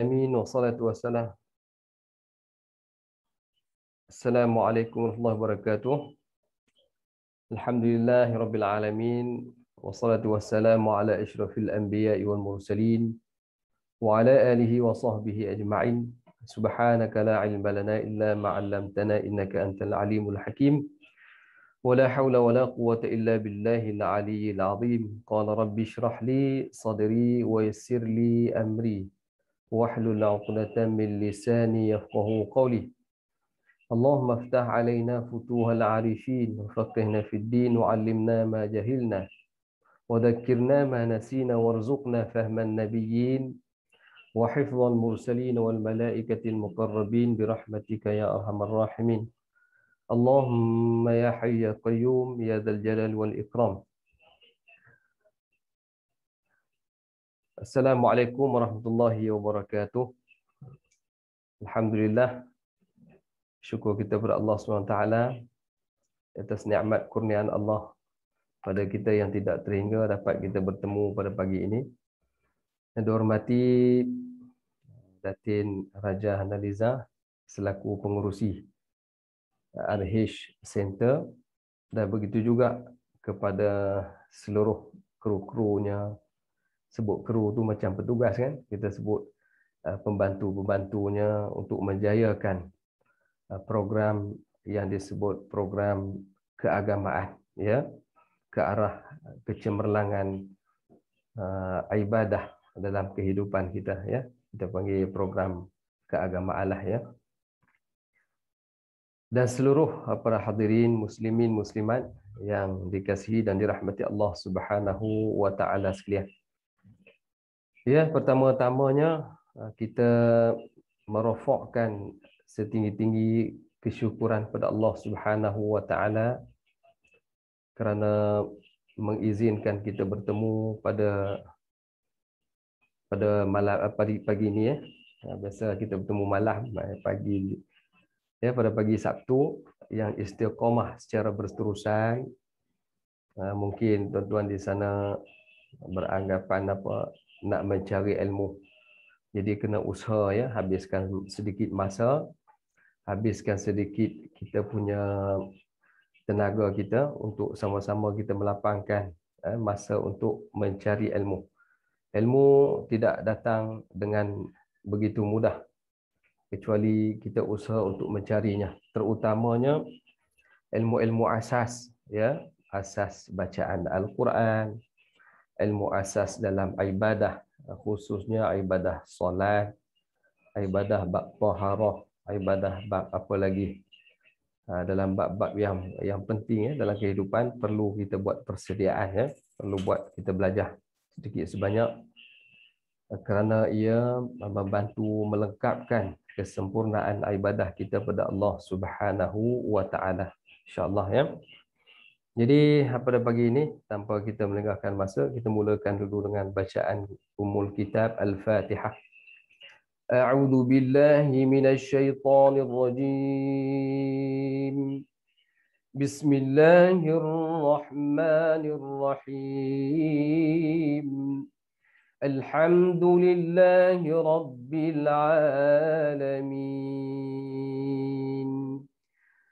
أمين والصلاة والسلام السلام عليكم ورحمة الله وبركاته الحمد لله رب العالمين والصلاة والسلام على أشرف الأنبياء والمرسلين وعلى آله وصحبه أجمعين سبحانك لا علم لنا إلا ما علمتنا إنك أنت العليم الحكيم ولا حول ولا قوة إلا بالله العلي العظيم قال رب اشرح لي صدري ويسر لي أمري واحلل عقدة من لساني يفقه قولي اللهم افتح علينا فتوح العارفين وفقهنا في الدين وعلمنا ما جهلنا وذكرنا ما نسينا وارزقنا فهم النبيين وحفظ المرسلين والملائكة المقربين برحمتك يا أرحم الراحمين اللهم يا حي يا قيوم يا ذا الجلال والإكرام Assalamualaikum warahmatullahi wabarakatuh. Alhamdulillah. Syukur kita kepada Allah SWT atas nikmat kurnian Allah pada kita yang tidak terhingga dapat kita bertemu pada pagi ini. Yang dihormati Datin Raja Analiza selaku pengurusi RH Center dan begitu juga kepada seluruh kru-krunya, sebut kru tu macam petugas kan kita sebut uh, pembantu-pembantunya untuk menjayakan uh, program yang disebut program keagamaan ya ke arah kecemerlangan uh, ibadah dalam kehidupan kita ya kita panggil program keagamaan lah ya dan seluruh uh, para hadirin muslimin muslimat yang dikasihi dan dirahmati Allah Subhanahu wa taala sekalian Ya, pertama-tamanya uh, kita merofokkan setinggi-tinggi kesyukuran kepada Allah Subhanahu wa taala kerana mengizinkan kita bertemu pada pada malam uh, pagi, pagi ini ya. Uh, biasa kita bertemu malam eh, pagi ya pada pagi Sabtu yang istiqamah secara berterusan mungkin tuan-tuan di sana beranggapan apa nak mencari ilmu. Jadi kena usaha ya, habiskan sedikit masa, habiskan sedikit kita punya tenaga kita untuk sama-sama kita melapangkan eh, masa untuk mencari ilmu. Ilmu tidak datang dengan begitu mudah kecuali kita usaha untuk mencarinya terutamanya ilmu-ilmu asas ya asas bacaan al-Quran ilmu asas dalam ibadah khususnya ibadah solat ibadah bab taharah ibadah bab apa lagi ha, dalam bab-bab yang yang penting ya dalam kehidupan perlu kita buat persediaan ya perlu buat kita belajar sedikit sebanyak eh, kerana ia membantu melengkapkan kesempurnaan ibadah kita pada Allah Subhanahu wa taala insyaallah ya jadi ha, pada pagi ini tanpa kita melengahkan masa kita mulakan dulu dengan bacaan umul kitab Al-Fatihah. A'udzu billahi minasyaitonir rajim. Bismillahirrahmanirrahim. Alhamdulillahi rabbil alamin.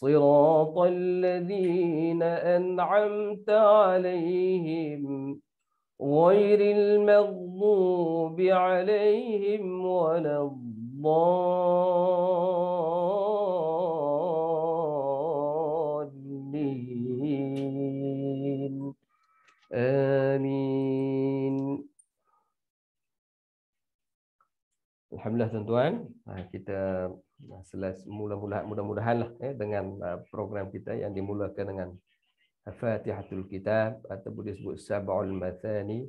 صراط الذين أنعمت عليهم غير المغضوب عليهم ولا الضالين آمين لله tuan-tuan, kita mula-mula mudah-mudahanlah ya, dengan uh, program kita yang dimulakan dengan Fatihatul Kitab ataupun disebut Sab'ul Mathani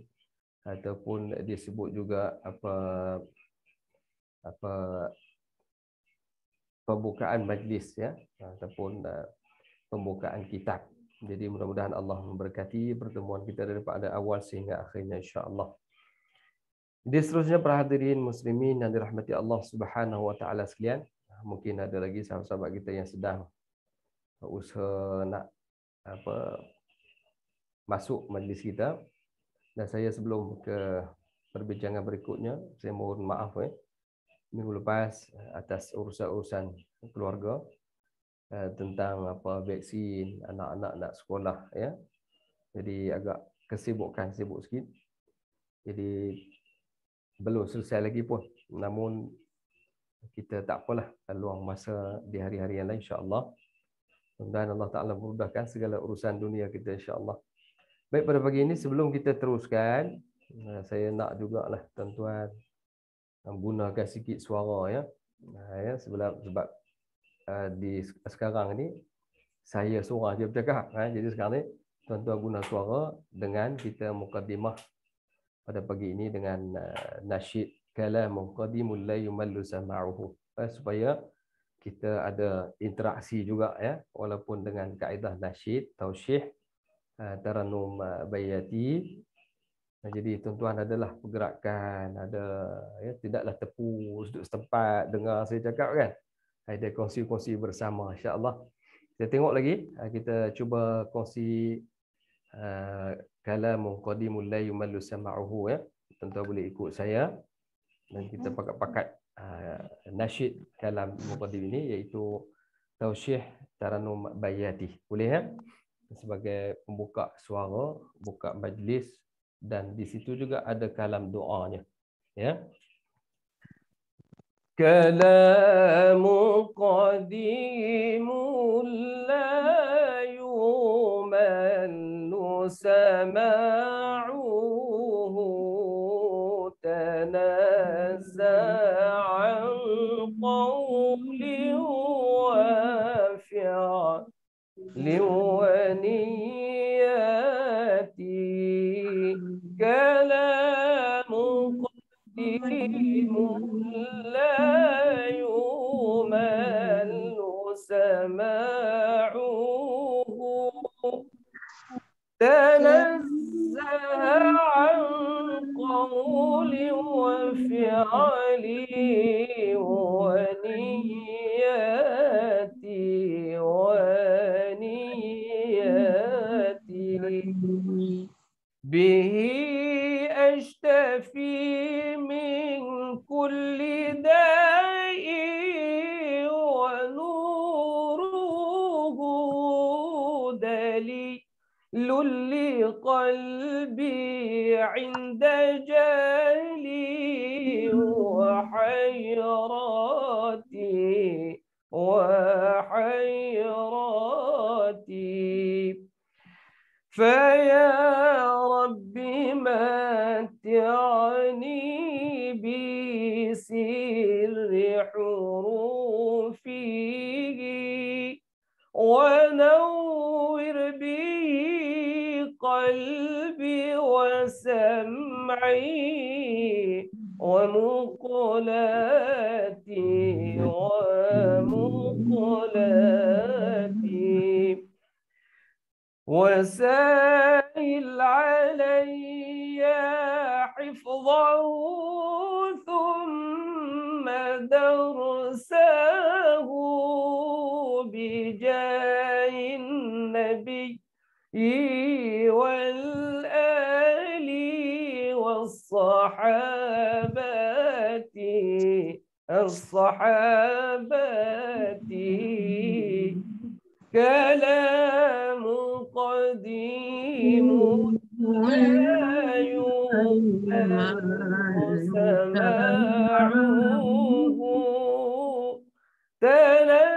ataupun disebut juga apa apa pembukaan majlis ya ataupun uh, pembukaan kitab. Jadi mudah-mudahan Allah memberkati pertemuan kita daripada awal sehingga akhirnya insya-Allah. Jadi seterusnya para hadirin muslimin yang dirahmati Allah Subhanahu wa taala sekalian, mungkin ada lagi sahabat-sahabat kita yang sedang usaha nak apa masuk majlis kita dan saya sebelum ke perbincangan berikutnya saya mohon maaf eh minggu lepas atas urusan-urusan keluarga eh, tentang apa vaksin anak-anak nak sekolah ya jadi agak kesibukan sibuk sikit jadi belum selesai lagi pun namun kita tak apalah luang masa di hari-hari yang lain insya-Allah. mudah Allah Taala mudahkan segala urusan dunia kita insya-Allah. Baik pada pagi ini sebelum kita teruskan eh, saya nak jugalah tuan-tuan eh, gunakan sikit suara ya. Eh, ya sebab sebab di sekarang ni saya suara je bercakap ya. jadi sekarang ni tuan-tuan guna suara dengan kita mukadimah pada pagi ini dengan nasyid kalamu qadimul la yumallu sama'uhu eh, supaya kita ada interaksi juga ya walaupun dengan kaedah nasyid tausyih eh, taranum eh, bayati jadi tuan-tuan adalah pergerakan ada ya tidaklah tepu duduk setempat dengar saya cakap kan ada eh, kongsi-kongsi bersama insyaallah kita tengok lagi kita cuba kongsi uh, kalamu qadimul la yumallu sama'uhu ya tuan-tuan boleh ikut saya dan kita hmm. pakat-pakat uh, nasyid dalam mukadim ini iaitu Tausyih Taranum Bayati. Boleh ya? Sebagai pembuka suara, buka majlis dan di situ juga ada kalam doanya. Ya. كلام قديم لا يمن سماعه جزاء القول وافعا لولياتي كلام قديم لا يمل سماعه تنزه عن قولي وفعلي ونياتي ونياتي به أشتفي من كل داء لقلبي قلبي عند جالي وحيراتي وحيراتي فيا رب ما تعني بسر حروفه ونور به قلبي وسمعي ومقلاتي ومقلاتي وسائل علي حفظه ثم درسه بجاه النبي والآل والصحابات الصحابات كلام قديم لا يؤمن سماعه تلام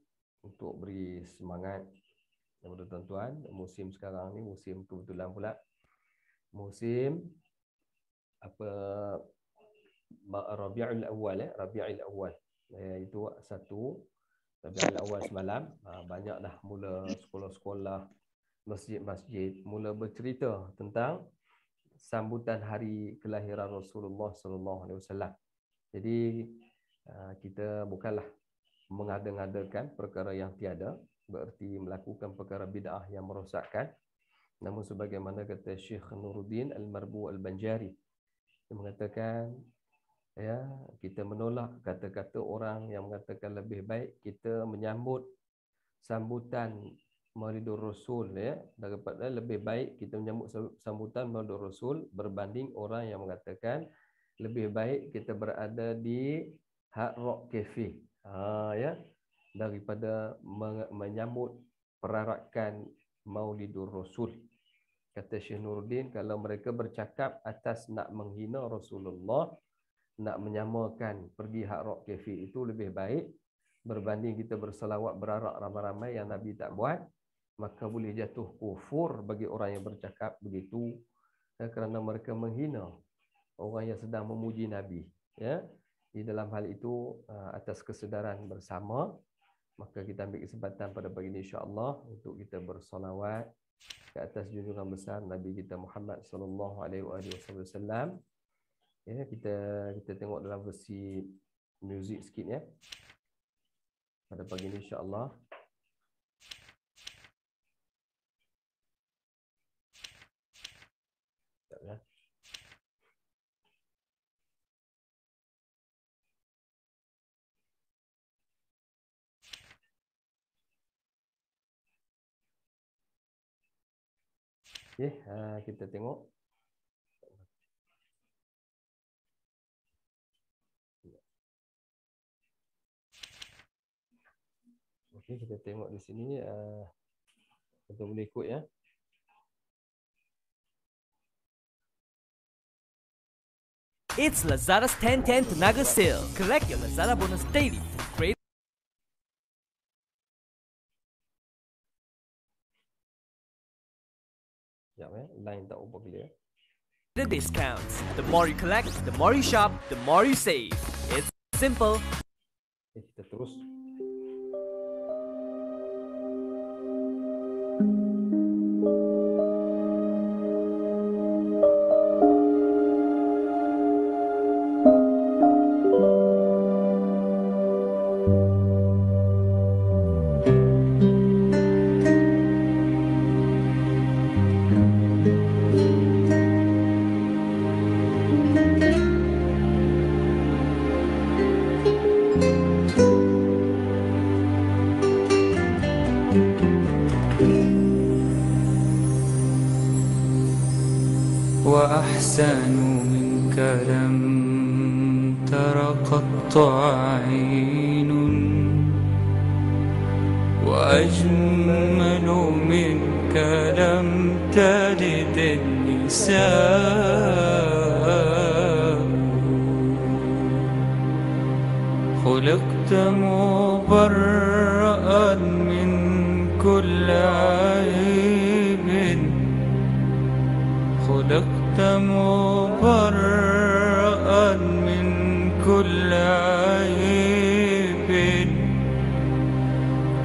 untuk beri semangat kepada tuan-tuan musim sekarang ni musim kebetulan pula musim apa Rabiul Awal eh Rabiul Awal iaitu eh, satu Rabiul Awal semalam ah, banyak dah mula sekolah-sekolah masjid-masjid mula bercerita tentang sambutan hari kelahiran Rasulullah sallallahu alaihi wasallam. Jadi ah, kita bukanlah mengada-ngadakan perkara yang tiada bererti melakukan perkara bid'ah yang merosakkan namun sebagaimana kata Syekh Nuruddin Al-Marbu Al-Banjari dia mengatakan ya kita menolak kata-kata orang yang mengatakan lebih baik kita menyambut sambutan Maulidur Rasul ya daripada lebih baik kita menyambut sambutan Maulidur Rasul berbanding orang yang mengatakan lebih baik kita berada di Hard Rock Cafe Ah ya daripada menyambut perarakan Maulidur Rasul. Kata Syekh Nuruddin kalau mereka bercakap atas nak menghina Rasulullah, nak menyamakan pergi hak rok kafir itu lebih baik berbanding kita berselawat berarak ramai-ramai yang Nabi tak buat, maka boleh jatuh kufur bagi orang yang bercakap begitu ya, kerana mereka menghina orang yang sedang memuji Nabi. Ya, di dalam hal itu uh, atas kesedaran bersama maka kita ambil kesempatan pada pagi ini insya-Allah untuk kita bersolawat ke atas junjungan besar Nabi kita Muhammad sallallahu alaihi wasallam. Ya, kita kita tengok dalam versi muzik sikit ya. Pada pagi ini insya-Allah Okey, uh, kita tengok. Okey, kita tengok di sini. Uh, kita boleh ikut ya. It's Lazada's 10-10 Tenaga Sale. Collect your Lazada bonus daily. Great. Sekejap eh, line tak over clear. The discounts. The more you collect, the more you shop, the more you save. It's simple. Eh, kita terus الإحسان منك لم تر قط عين وأجمل منك لم تلد النساء خلقت مبرأ من كل عين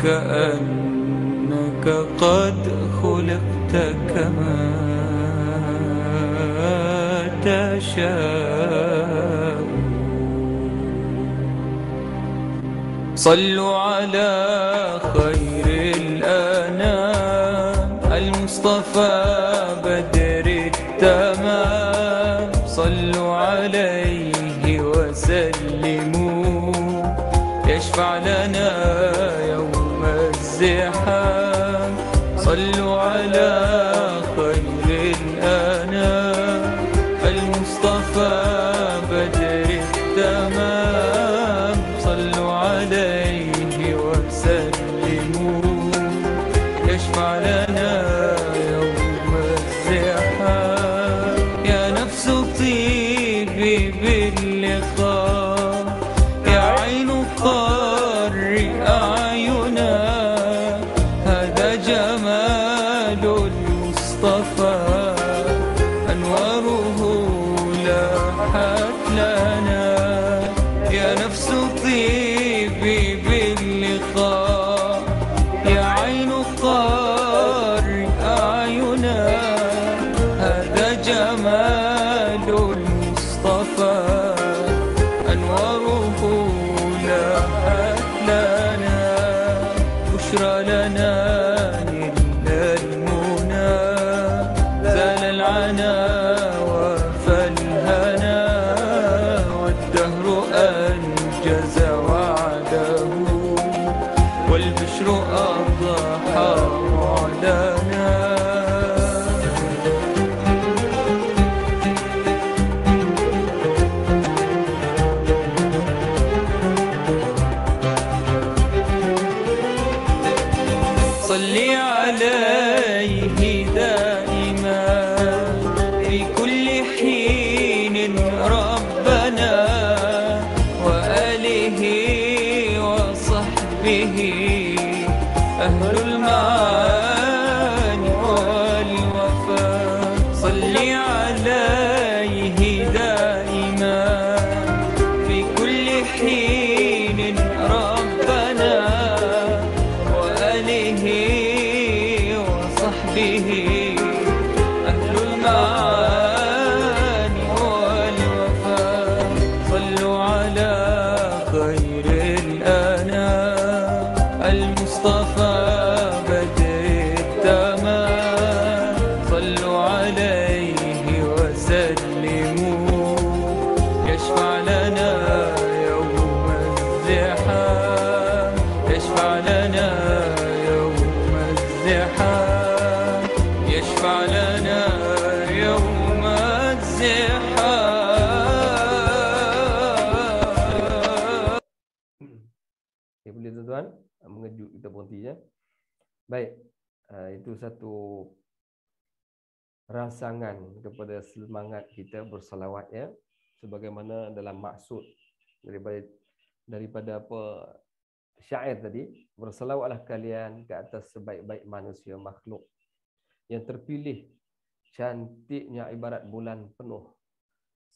كأنك قد خلقت كما تشاء صلوا على خير الأنام المصطفى بدر التمام صلوا عليه وسلموا يشفع لنا به rangsangan kepada semangat kita bersalawat ya sebagaimana dalam maksud daripada daripada apa syair tadi bersalawatlah kalian ke atas sebaik-baik manusia makhluk yang terpilih cantiknya ibarat bulan penuh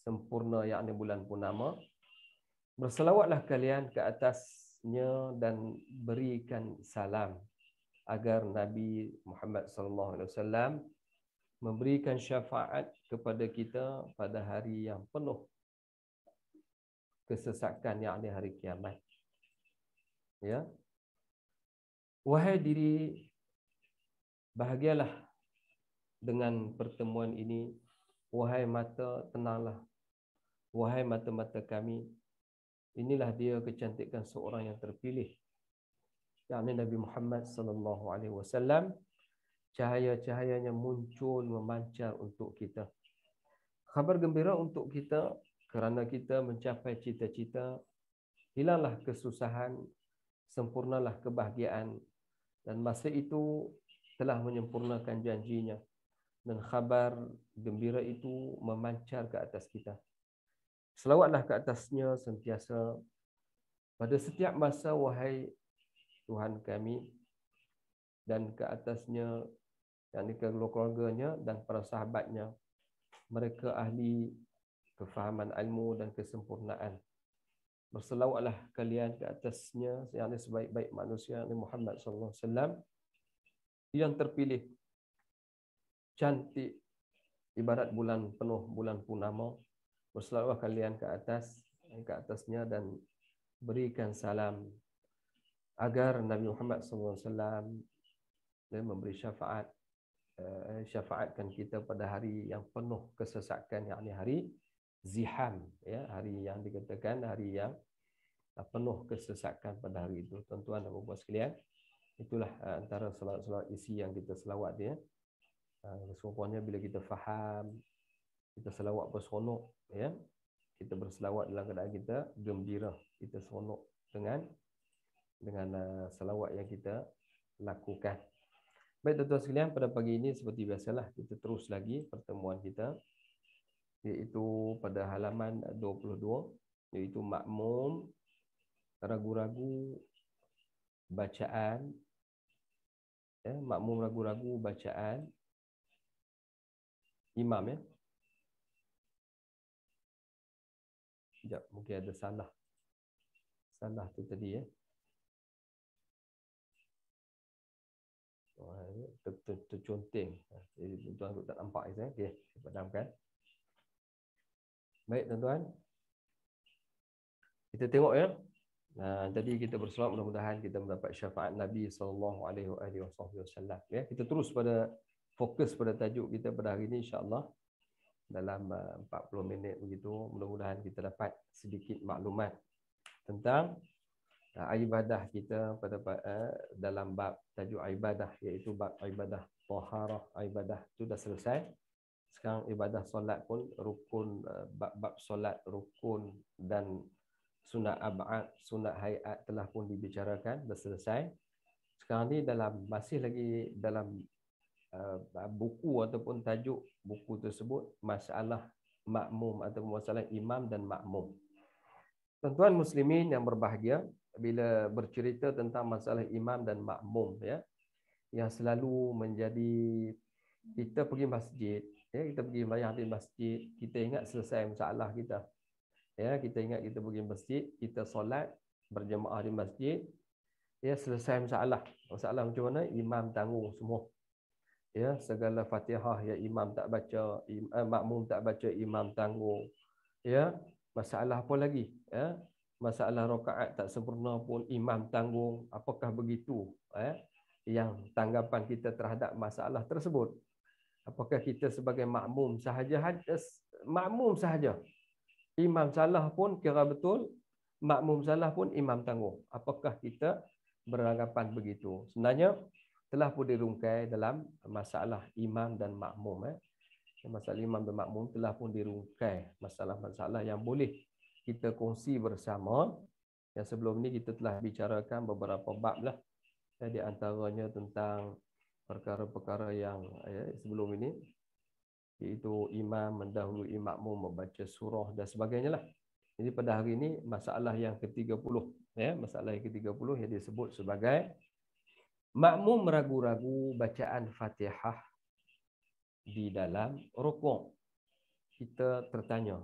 sempurna yakni bulan purnama bersalawatlah kalian ke atasnya dan berikan salam agar Nabi Muhammad sallallahu alaihi wasallam memberikan syafaat kepada kita pada hari yang penuh kesesakan yang ada hari kiamat. Ya. Wahai diri bahagialah dengan pertemuan ini. Wahai mata tenanglah. Wahai mata-mata kami. Inilah dia kecantikan seorang yang terpilih. Yang Nabi Muhammad sallallahu alaihi wasallam cahaya-cahayanya muncul memancar untuk kita. Khabar gembira untuk kita kerana kita mencapai cita-cita, hilanglah kesusahan, sempurnalah kebahagiaan dan masa itu telah menyempurnakan janjinya dan khabar gembira itu memancar ke atas kita. Selawatlah ke atasnya sentiasa pada setiap masa wahai Tuhan kami dan ke atasnya yang di keluarganya dan para sahabatnya. Mereka ahli kefahaman ilmu dan kesempurnaan. Berselawatlah kalian ke atasnya yang sebaik-baik manusia Nabi Muhammad sallallahu alaihi wasallam yang terpilih cantik ibarat bulan penuh bulan purnama berselawat kalian ke atas ke atasnya dan berikan salam agar Nabi Muhammad sallallahu alaihi wasallam memberi syafaat Eh, eh, syafaatkan kita pada hari yang penuh kesesakan yakni hari zihan ya hari yang dikatakan hari yang eh, penuh kesesakan pada hari itu tuan-tuan dan puan-puan sekalian itulah antara solat-solat isi yang kita selawat ya sesungguhnya bila kita faham kita selawat berseronok ya kita berselawat dalam keadaan kita gembira kita seronok dengan dengan selawat yang kita lakukan Baik tuan-tuan sekalian, pada pagi ini seperti biasalah kita terus lagi pertemuan kita iaitu pada halaman 22 iaitu makmum ragu-ragu bacaan ya, makmum ragu-ragu bacaan imam ya. Sekejap, mungkin ada salah. Salah tu tadi ya. ter, ter, tercunting. Ah, jadi tuan-tuan tak nampak ya. Okey, padamkan. Baik tuan-tuan. Kita tengok ya. Nah, tadi kita bersolat mudah-mudahan kita mendapat syafaat Nabi sallallahu alaihi wasallam ya. Kita terus pada fokus pada tajuk kita pada hari ini insya-Allah dalam 40 ah, minit begitu mudah-mudahan kita dapat sedikit maklumat tentang ibadah kita pada eh, dalam bab tajuk ibadah iaitu bab ibadah taharah ibadah tu dah selesai sekarang ibadah solat pun rukun eh, bab-bab solat rukun dan sunat abad sunat hayat telah pun dibicarakan dah selesai sekarang ni dalam masih lagi dalam uh, buku ataupun tajuk buku tersebut masalah makmum atau masalah imam dan makmum Tuan-tuan muslimin yang berbahagia, bila bercerita tentang masalah imam dan makmum ya yang selalu menjadi kita pergi masjid ya kita pergi sembahyang di masjid kita ingat selesai masalah kita ya kita ingat kita pergi masjid kita solat berjemaah di masjid ya selesai masalah masalah macam mana imam tanggung semua ya segala fatihah ya imam tak baca im- eh, makmum tak baca imam tanggung ya masalah apa lagi ya masalah rokaat tak sempurna pun imam tanggung apakah begitu eh yang tanggapan kita terhadap masalah tersebut apakah kita sebagai makmum sahaja eh, makmum sahaja imam salah pun kira betul makmum salah pun imam tanggung apakah kita beranggapan begitu sebenarnya telah pun dirungkai dalam masalah imam dan makmum eh masalah imam dan makmum telah pun dirungkai masalah-masalah yang boleh kita kongsi bersama. Yang sebelum ni kita telah bicarakan beberapa bab lah. Eh, di antaranya tentang perkara-perkara yang ya, sebelum ini. Iaitu imam mendahului makmum membaca surah dan sebagainya lah. Jadi pada hari ini masalah yang ke-30. Ya, masalah yang ke-30 yang disebut sebagai makmum ragu-ragu bacaan fatihah di dalam rukuk. Kita tertanya,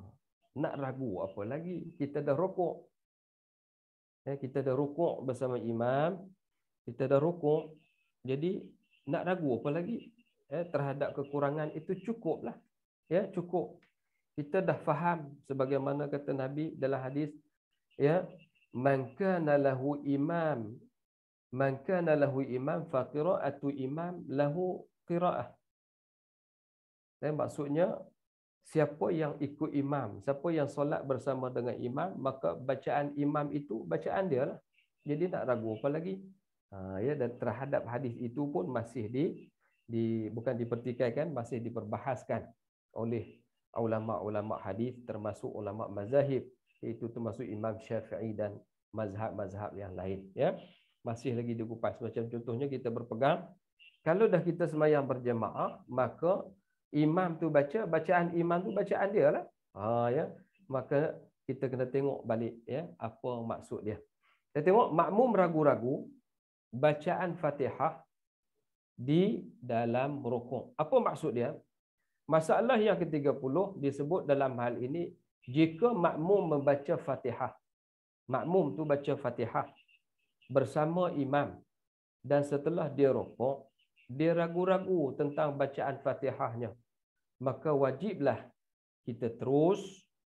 nak ragu apa lagi kita dah rukuk eh, kita dah rukuk bersama imam kita dah rukuk jadi nak ragu apa lagi eh, terhadap kekurangan itu cukuplah ya cukup kita dah faham sebagaimana kata nabi dalam hadis ya man kana lahu imam man kana lahu imam fa qira'atu imam lahu qira'ah eh, maksudnya siapa yang ikut imam, siapa yang solat bersama dengan imam, maka bacaan imam itu bacaan dia lah. Jadi tak ragu apa lagi. Ha, ya dan terhadap hadis itu pun masih di di bukan dipertikaikan, masih diperbahaskan oleh ulama-ulama hadis termasuk ulama mazhab iaitu termasuk Imam Syafi'i dan mazhab-mazhab yang lain ya. Masih lagi dikupas macam contohnya kita berpegang kalau dah kita semayang berjemaah maka imam tu baca bacaan imam tu bacaan dia lah ha ya maka kita kena tengok balik ya apa maksud dia kita tengok makmum ragu-ragu bacaan Fatihah di dalam rukuk. Apa maksud dia? Masalah yang ke-30 disebut dalam hal ini jika makmum membaca Fatihah. Makmum tu baca Fatihah bersama imam dan setelah dia rukuk, dia ragu-ragu tentang bacaan Fatihahnya maka wajiblah kita terus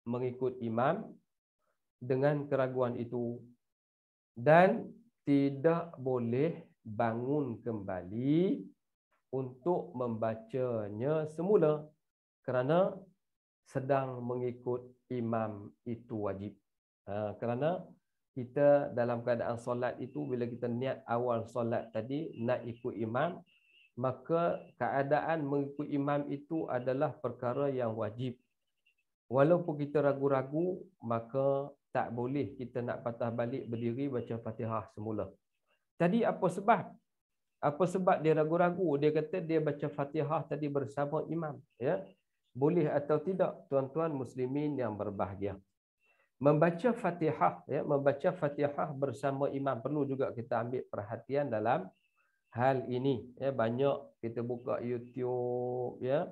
mengikut imam dengan keraguan itu dan tidak boleh bangun kembali untuk membacanya semula kerana sedang mengikut imam itu wajib. Ha, kerana kita dalam keadaan solat itu bila kita niat awal solat tadi nak ikut imam maka keadaan mengikut imam itu adalah perkara yang wajib. Walaupun kita ragu-ragu, maka tak boleh kita nak patah balik berdiri baca fatihah semula. Tadi apa sebab? Apa sebab dia ragu-ragu? Dia kata dia baca fatihah tadi bersama imam. Ya? Boleh atau tidak tuan-tuan muslimin yang berbahagia. Membaca fatihah ya, membaca fatihah bersama imam perlu juga kita ambil perhatian dalam hal ini ya banyak kita buka YouTube ya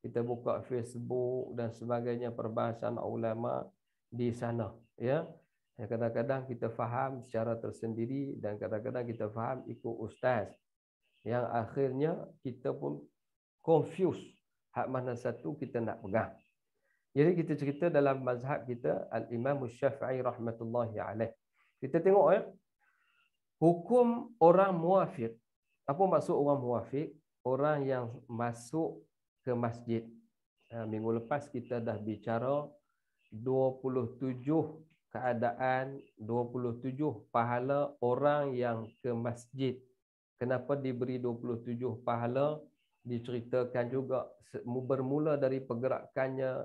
kita buka Facebook dan sebagainya perbincangan ulama di sana ya kadang-kadang kita faham secara tersendiri dan kadang-kadang kita faham ikut ustaz yang akhirnya kita pun confuse hak mana satu kita nak pegang jadi kita cerita dalam mazhab kita Al Imam Syafi'i rahmatullahi alaih kita tengok ya hukum orang muafiq apa maksud orang muafiq? Orang yang masuk ke masjid. Ha, minggu lepas kita dah bicara 27 keadaan, 27 pahala orang yang ke masjid. Kenapa diberi 27 pahala? Diceritakan juga bermula dari pergerakannya,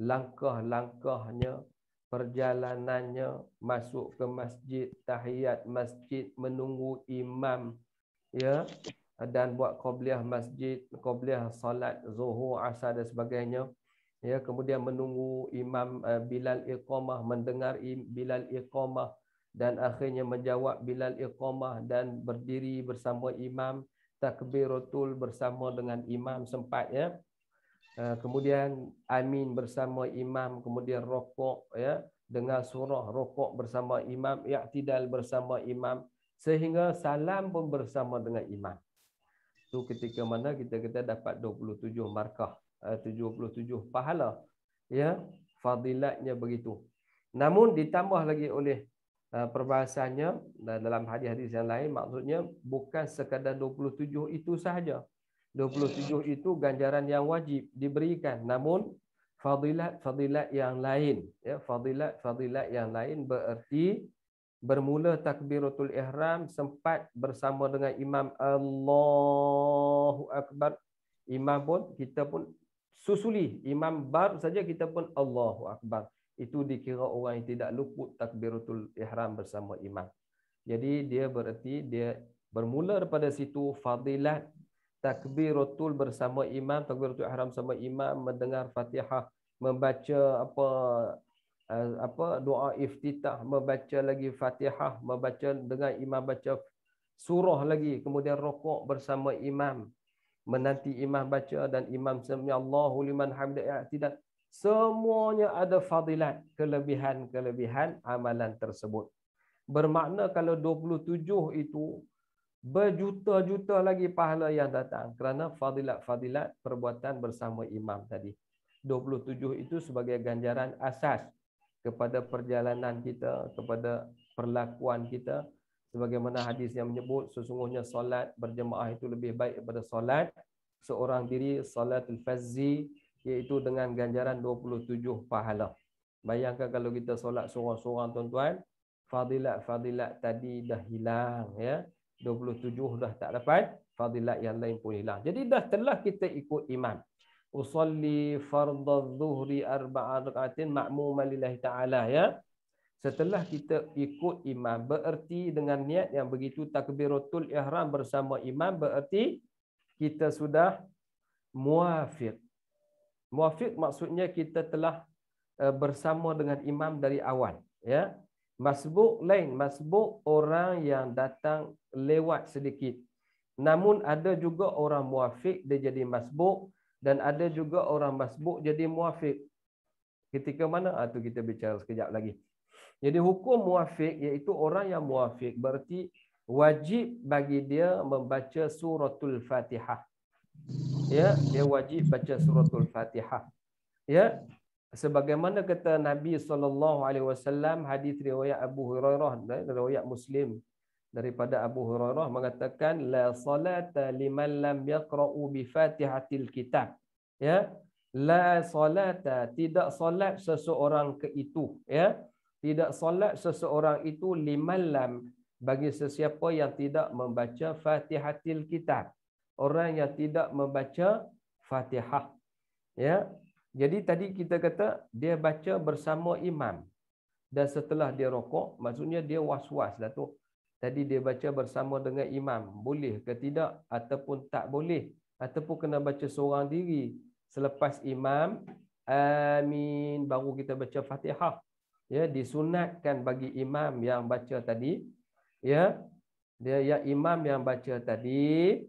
langkah-langkahnya, perjalanannya masuk ke masjid, tahiyat masjid, menunggu imam, ya dan buat qabliyah masjid, qabliyah solat, zuhur, asar dan sebagainya. Ya, kemudian menunggu imam uh, Bilal iqamah mendengar im, Bilal iqamah dan akhirnya menjawab Bilal iqamah dan berdiri bersama imam takbiratul bersama dengan imam sempat ya. Eh, kemudian amin bersama imam, kemudian rokok ya, dengar surah rokok bersama imam, i'tidal bersama imam sehingga salam pun bersama dengan iman. Tu ketika mana kita kita dapat 27 markah, 77 eh, pahala. Ya, fadilatnya begitu. Namun ditambah lagi oleh eh, perbahasannya dalam hadis-hadis yang lain maksudnya bukan sekadar 27 itu sahaja. 27 itu ganjaran yang wajib diberikan namun fadilat-fadilat yang lain ya fadilat-fadilat yang lain bererti bermula takbiratul ihram sempat bersama dengan imam Allahu akbar imam pun kita pun susuli imam baru saja kita pun Allahu akbar itu dikira orang yang tidak luput takbiratul ihram bersama imam jadi dia bererti dia bermula daripada situ fadilat takbiratul bersama imam takbiratul ihram sama imam mendengar Fatihah membaca apa Eh, apa doa iftitah membaca lagi Fatihah membaca dengan imam baca surah lagi kemudian rokok bersama imam menanti imam baca dan imam sami Allahu liman hamda ya, tidak semuanya ada fadilat kelebihan-kelebihan amalan tersebut bermakna kalau 27 itu berjuta-juta lagi pahala yang datang kerana fadilat-fadilat perbuatan bersama imam tadi 27 itu sebagai ganjaran asas kepada perjalanan kita, kepada perlakuan kita. Sebagaimana hadis yang menyebut, sesungguhnya solat berjemaah itu lebih baik daripada solat seorang diri, solat al-fazzi, iaitu dengan ganjaran 27 pahala. Bayangkan kalau kita solat seorang-seorang tuan-tuan, fadilat-fadilat tadi dah hilang. ya 27 dah tak dapat, fadilat yang lain pun hilang. Jadi dah telah kita ikut iman usalli fardhu dhuhri arba'a raka'atin ma'muman lillahi ta'ala ya setelah kita ikut imam bererti dengan niat yang begitu takbiratul ihram bersama imam bererti kita sudah muafiq muafiq maksudnya kita telah eh, bersama dengan imam dari awal ya masbuk lain masbuk orang yang datang lewat sedikit namun ada juga orang muafiq dia jadi masbuk dan ada juga orang masbuk jadi muafiq. Ketika mana? Ha, ah, itu kita bicara sekejap lagi. Jadi hukum muafiq iaitu orang yang muafiq berarti wajib bagi dia membaca suratul Fatihah. Ya, dia wajib baca suratul Fatihah. Ya. Sebagaimana kata Nabi sallallahu alaihi wasallam hadis riwayat Abu Hurairah riwayat Muslim daripada Abu Hurairah mengatakan la salata liman lam yaqra'u bi Fatihatil Kitab. Ya. La salata tidak solat seseorang ke itu, ya. Tidak solat seseorang itu liman lam bagi sesiapa yang tidak membaca Fatihatil Kitab. Orang yang tidak membaca Fatihah. Ya. Jadi tadi kita kata dia baca bersama imam dan setelah dia rokok maksudnya dia was-was lah tadi dia baca bersama dengan imam boleh ke tidak ataupun tak boleh ataupun kena baca seorang diri selepas imam amin baru kita baca fatihah ya disunatkan bagi imam yang baca tadi ya dia yang imam yang baca tadi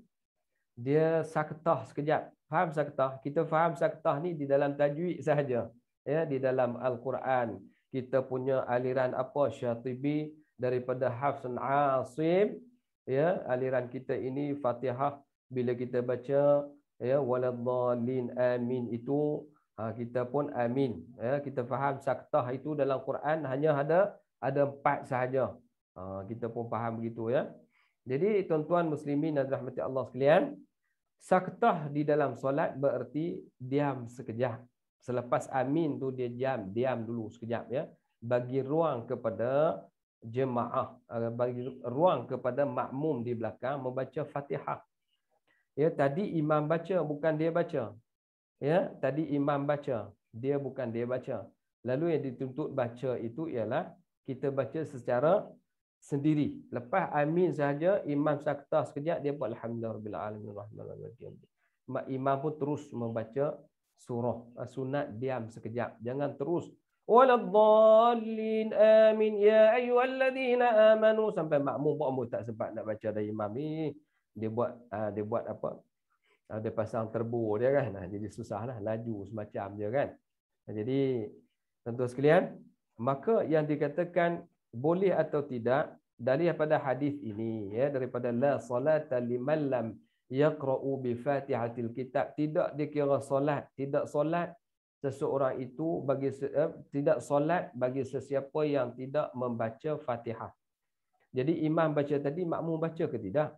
dia saktah sekejap faham saktah kita faham saktah ni di dalam tajwid saja. ya di dalam al-Quran kita punya aliran apa syatibi daripada Hafsun Asim ya aliran kita ini Fatihah bila kita baca ya waladhallin amin itu ha, kita pun amin ya kita faham saktah itu dalam Quran hanya ada ada empat sahaja ha, kita pun faham begitu ya jadi tuan-tuan muslimin dan rahmati Allah sekalian saktah di dalam solat bererti diam sekejap selepas amin tu dia diam diam dulu sekejap ya bagi ruang kepada jemaah bagi ruang kepada makmum di belakang membaca Fatihah. Ya, tadi imam baca bukan dia baca. Ya, tadi imam baca, dia bukan dia baca. Lalu yang dituntut baca itu ialah kita baca secara sendiri. Lepas amin saja imam sakta sekejap dia buat alhamdulillah rabbil alamin rahmanirrahim. Imam pun terus membaca surah eh, sunat diam sekejap. Jangan terus ولا الضالين آمين يا أيها الذين آمنوا sampai makmum buat tak sempat nak baca dari imam ni dia buat ah, dia buat apa uh, dia pasang terbu dia kan nah, jadi susahlah laju semacam dia kan ah, jadi tentu sekalian maka yang dikatakan boleh atau tidak dari pada hadis ini ya daripada la salata liman lam yaqra'u bi fatihatil kitab tidak dikira solat tidak solat seseorang itu bagi eh, tidak solat bagi sesiapa yang tidak membaca Fatihah. Jadi imam baca tadi makmum baca ke tidak?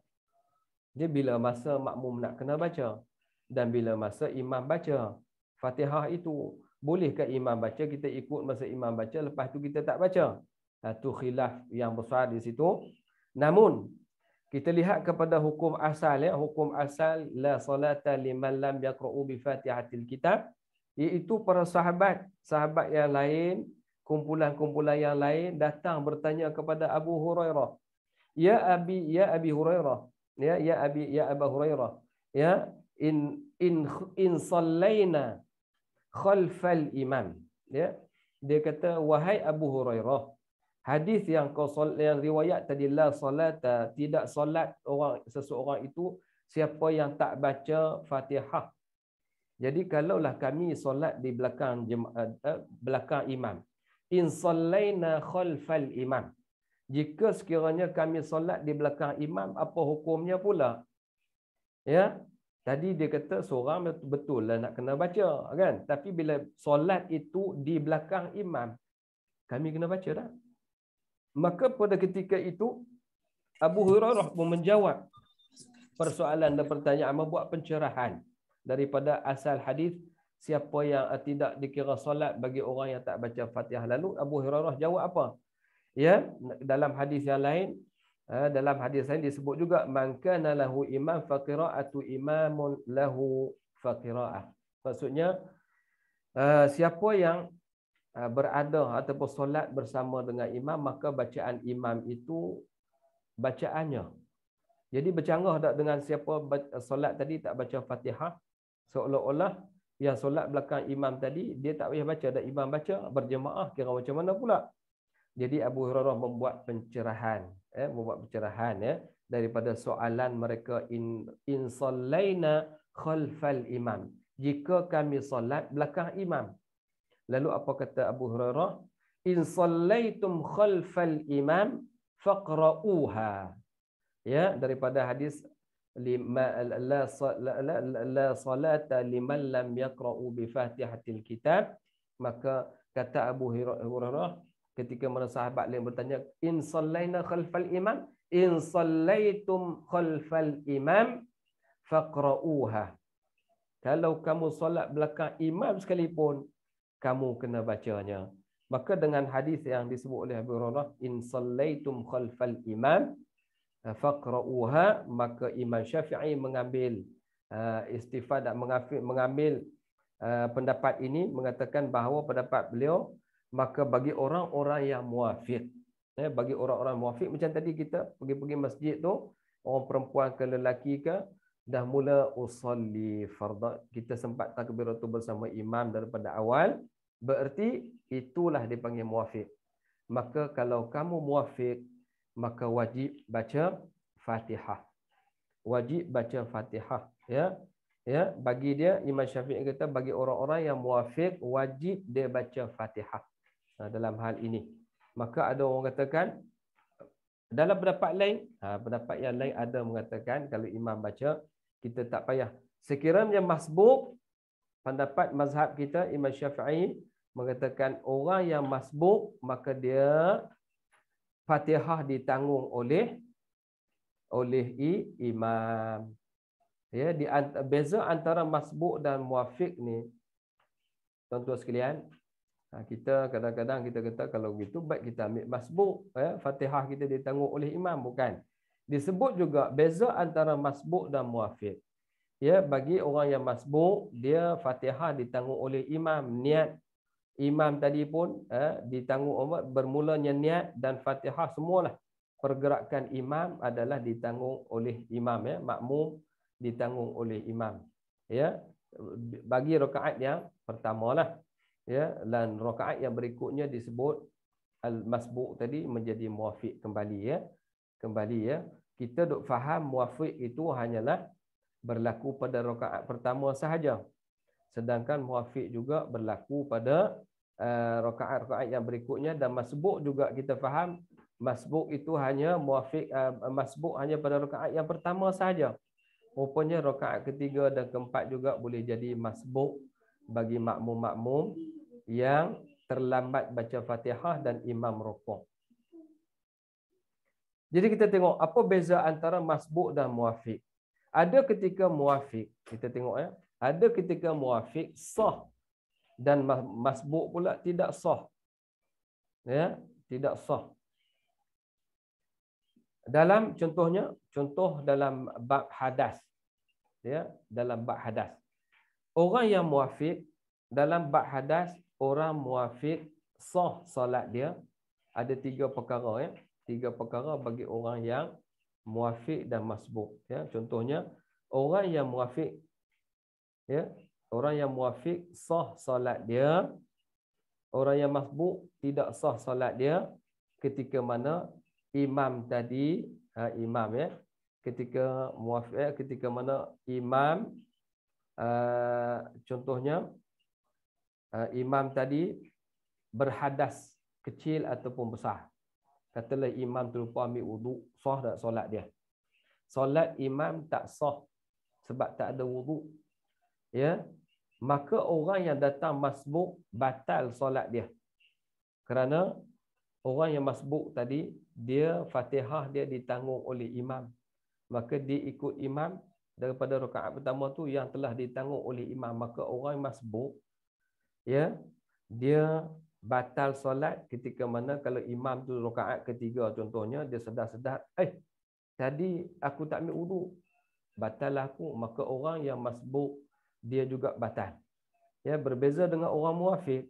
Dia bila masa makmum nak kena baca dan bila masa imam baca Fatihah itu boleh ke imam baca kita ikut masa imam baca lepas tu kita tak baca? Itu khilaf yang besar di situ. Namun kita lihat kepada hukum asal ya hukum asal la solata liman lam yaqra'u bi fatihatil kitab iaitu para sahabat, sahabat yang lain, kumpulan-kumpulan yang lain datang bertanya kepada Abu Hurairah. Ya Abi, ya Abi Hurairah. Ya ya Abi, ya Abu Hurairah. Ya in in in sallaina al imam. Ya. Dia kata wahai Abu Hurairah, hadis yang kau sol, yang riwayat tadi la salata tidak solat orang seseorang itu siapa yang tak baca Fatihah jadi kalaulah kami solat di belakang eh, eh, belakang imam. In sallaina khalfal imam. Jika sekiranya kami solat di belakang imam, apa hukumnya pula? Ya. Tadi dia kata seorang betul lah nak kena baca kan. Tapi bila solat itu di belakang imam, kami kena baca dah. Maka pada ketika itu Abu Hurairah pun menjawab persoalan dan pertanyaan membuat pencerahan daripada asal hadis siapa yang tidak dikira solat bagi orang yang tak baca Fatihah lalu Abu Hurairah jawab apa ya dalam hadis yang lain ha, dalam hadis lain disebut juga man kana lahu imam faqiraatu imamun lahu faqiraah maksudnya ha, siapa yang ha, berada ataupun solat bersama dengan imam maka bacaan imam itu bacaannya jadi bercanggah tak dengan siapa solat tadi tak baca Fatihah seolah-olah yang solat belakang imam tadi dia tak payah baca dan imam baca berjemaah kira macam mana pula jadi Abu Hurairah membuat pencerahan eh membuat pencerahan ya daripada soalan mereka in in sallaina khalfal imam jika kami solat belakang imam lalu apa kata Abu Hurairah in sallaitum khalfal imam faqra'uha ya daripada hadis لما لا لا لا صلاة لمن لم يقرأ بفاتحة الكتاب maka kata Abu Hurairah ketika mana sahabat lain bertanya in sallaina khalfal imam in sallaitum khalfal imam faqra'uha kalau kamu solat belakang imam sekalipun kamu kena bacanya maka dengan hadis yang disebut oleh Abu Hurairah in sallaitum khalfal imam faqra'uha maka Imam Syafi'i mengambil uh, istifadah mengambil mengambil uh, pendapat ini mengatakan bahawa pendapat beliau maka bagi orang-orang yang muafiq ya, bagi orang-orang muafiq macam tadi kita pergi-pergi masjid tu orang perempuan ke lelaki ke dah mula usalli fardha kita sempat takbiratul bersama imam daripada awal berarti itulah dipanggil muafiq maka kalau kamu muafiq maka wajib baca Fatihah. Wajib baca Fatihah, ya. Ya, bagi dia Imam Syafi'i kata bagi orang-orang yang muafiq wajib dia baca Fatihah. Ha, dalam hal ini. Maka ada orang katakan dalam pendapat lain, ha, pendapat yang lain ada mengatakan kalau imam baca kita tak payah. Sekiranya masbuk pendapat mazhab kita Imam Syafi'i mengatakan orang yang masbuk maka dia Fatihah ditanggung oleh oleh imam. Ya, di antara, beza antara masbuk dan muafiq ni tuan-tuan sekalian, ha, kita kadang-kadang kita kata kalau begitu baik kita ambil masbuk, ya, Fatihah kita ditanggung oleh imam bukan. Disebut juga beza antara masbuk dan muafiq. Ya, bagi orang yang masbuk, dia Fatihah ditanggung oleh imam niat imam tadi pun eh, ditanggung umat bermulanya niat dan fatihah semualah pergerakan imam adalah ditanggung oleh imam ya makmum ditanggung oleh imam ya bagi rakaat yang pertamalah ya dan rakaat yang berikutnya disebut al masbuk tadi menjadi muafiq kembali ya kembali ya kita dok faham muafiq itu hanyalah berlaku pada rakaat pertama sahaja sedangkan muafiq juga berlaku pada Eh, rakaat-rakaat yang berikutnya dan masbuk juga kita faham masbuk itu hanya muafik eh, masbuk hanya pada rakaat yang pertama saja. Rupanya rakaat ketiga dan keempat juga boleh jadi masbuk bagi makmum-makmum yang terlambat baca Fatihah dan imam rukuk. Jadi kita tengok apa beza antara masbuk dan muafik. Ada ketika muafik, kita tengok ya. Ada ketika muafik sah dan masbuk pula tidak sah. Ya, tidak sah. Dalam contohnya, contoh dalam bab hadas. Ya, dalam bab hadas. Orang yang muafiq dalam bab hadas, orang muafiq sah solat dia. Ada tiga perkara ya. Tiga perkara bagi orang yang muafiq dan masbuk. Ya, contohnya orang yang muafiq ya, Orang yang muafiq sah solat dia. Orang yang masbuk tidak sah solat dia ketika mana imam tadi ha, imam ya ketika muafiq eh, ketika mana imam uh, contohnya uh, imam tadi berhadas kecil ataupun besar. Katalah imam terlupa ambil wuduk, sah tak solat dia. Solat imam tak sah sebab tak ada wuduk. Ya, maka orang yang datang masbuk batal solat dia. Kerana orang yang masbuk tadi, dia fatihah dia ditanggung oleh imam. Maka dia ikut imam daripada rakaat pertama tu yang telah ditanggung oleh imam. Maka orang yang masbuk, ya, dia batal solat ketika mana kalau imam tu rakaat ketiga contohnya, dia sedar-sedar, eh, tadi aku tak ambil uduk. Batal lah aku. Maka orang yang masbuk dia juga batal. Ya, berbeza dengan orang muafiq.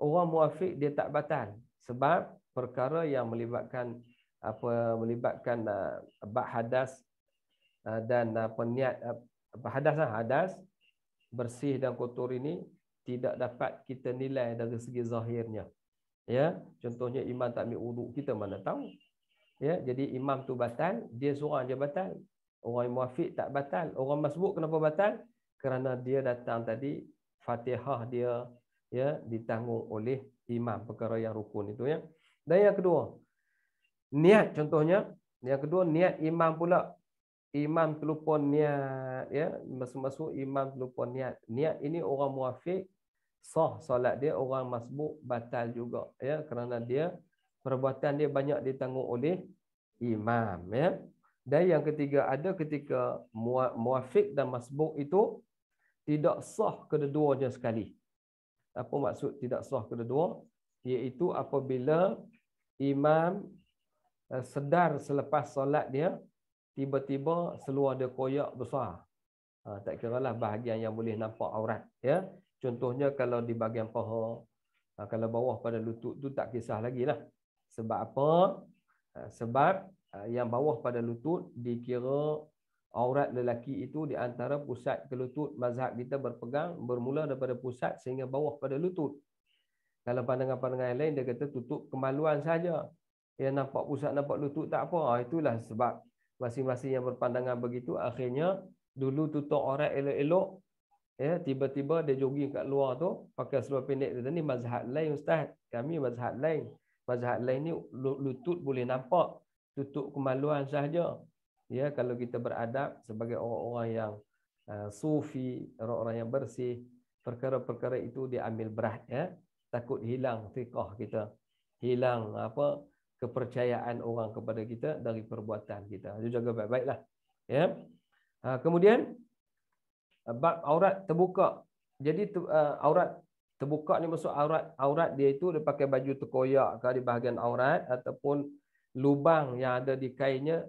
Orang muafiq dia tak batal sebab perkara yang melibatkan apa melibatkan uh, bab hadas uh, dan uh, peniat uh, hadas lah, hadas bersih dan kotor ini tidak dapat kita nilai dari segi zahirnya. Ya, contohnya imam tak ambil wuduk kita mana tahu. Ya, jadi imam tu batal, dia seorang je batal. Orang muafiq tak batal. Orang masbuk kenapa batal? kerana dia datang tadi Fatihah dia ya ditanggung oleh imam perkara yang rukun itu ya. Dan yang kedua, niat contohnya, yang kedua niat imam pula. Imam terlupa niat ya, masuk-masuk imam terlupa niat. Niat ini orang muafik sah solat dia, orang masbuk batal juga ya kerana dia perbuatan dia banyak ditanggung oleh imam ya. Dan yang ketiga ada ketika muafik dan masbuk itu tidak sah kedua-duanya sekali. Apa maksud tidak sah kedua-dua? Iaitu apabila imam eh, sedar selepas solat dia, tiba-tiba seluar dia koyak besar. Ha, tak kira lah bahagian yang boleh nampak aurat. Ya? Contohnya kalau di bahagian paha, ha, kalau bawah pada lutut tu tak kisah lagi lah. Sebab apa? Ha, sebab yang bawah pada lutut dikira aurat lelaki itu di antara pusat ke lutut mazhab kita berpegang bermula daripada pusat sehingga bawah pada lutut Kalau pandangan-pandangan yang lain dia kata tutup kemaluan saja yang nampak pusat nampak lutut tak apa ah, itulah sebab masing-masing yang berpandangan begitu akhirnya dulu tutup aurat elok-elok ya tiba-tiba dia jogging kat luar tu pakai seluar pendek Ini mazhab lain ustaz kami mazhab lain mazhab lain ni lutut boleh nampak tutup kemaluan sahaja ya kalau kita beradab sebagai orang-orang yang uh, sufi orang-orang yang bersih perkara-perkara itu diambil berat ya takut hilang thiqah kita hilang apa kepercayaan orang kepada kita dari perbuatan kita itu jaga baik-baiklah ya uh, kemudian eh, bab aurat terbuka jadi uh, aurat terbuka ni maksud aurat aurat dia itu dia pakai baju terkoyak ke di bahagian aurat ataupun lubang yang ada di kainnya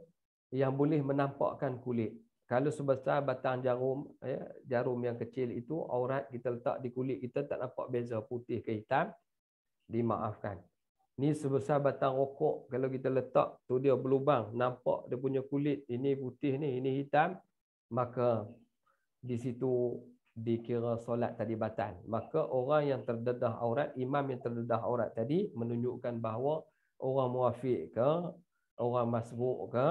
yang boleh menampakkan kulit. Kalau sebesar batang jarum, ya, jarum yang kecil itu, aurat kita letak di kulit kita tak nampak beza putih ke hitam, dimaafkan. Ni sebesar batang rokok, kalau kita letak tu dia berlubang, nampak dia punya kulit, ini putih ni, ini hitam, maka di situ dikira solat tadi batal. Maka orang yang terdedah aurat, imam yang terdedah aurat tadi menunjukkan bahawa orang muafiq ke, orang masbuk ke,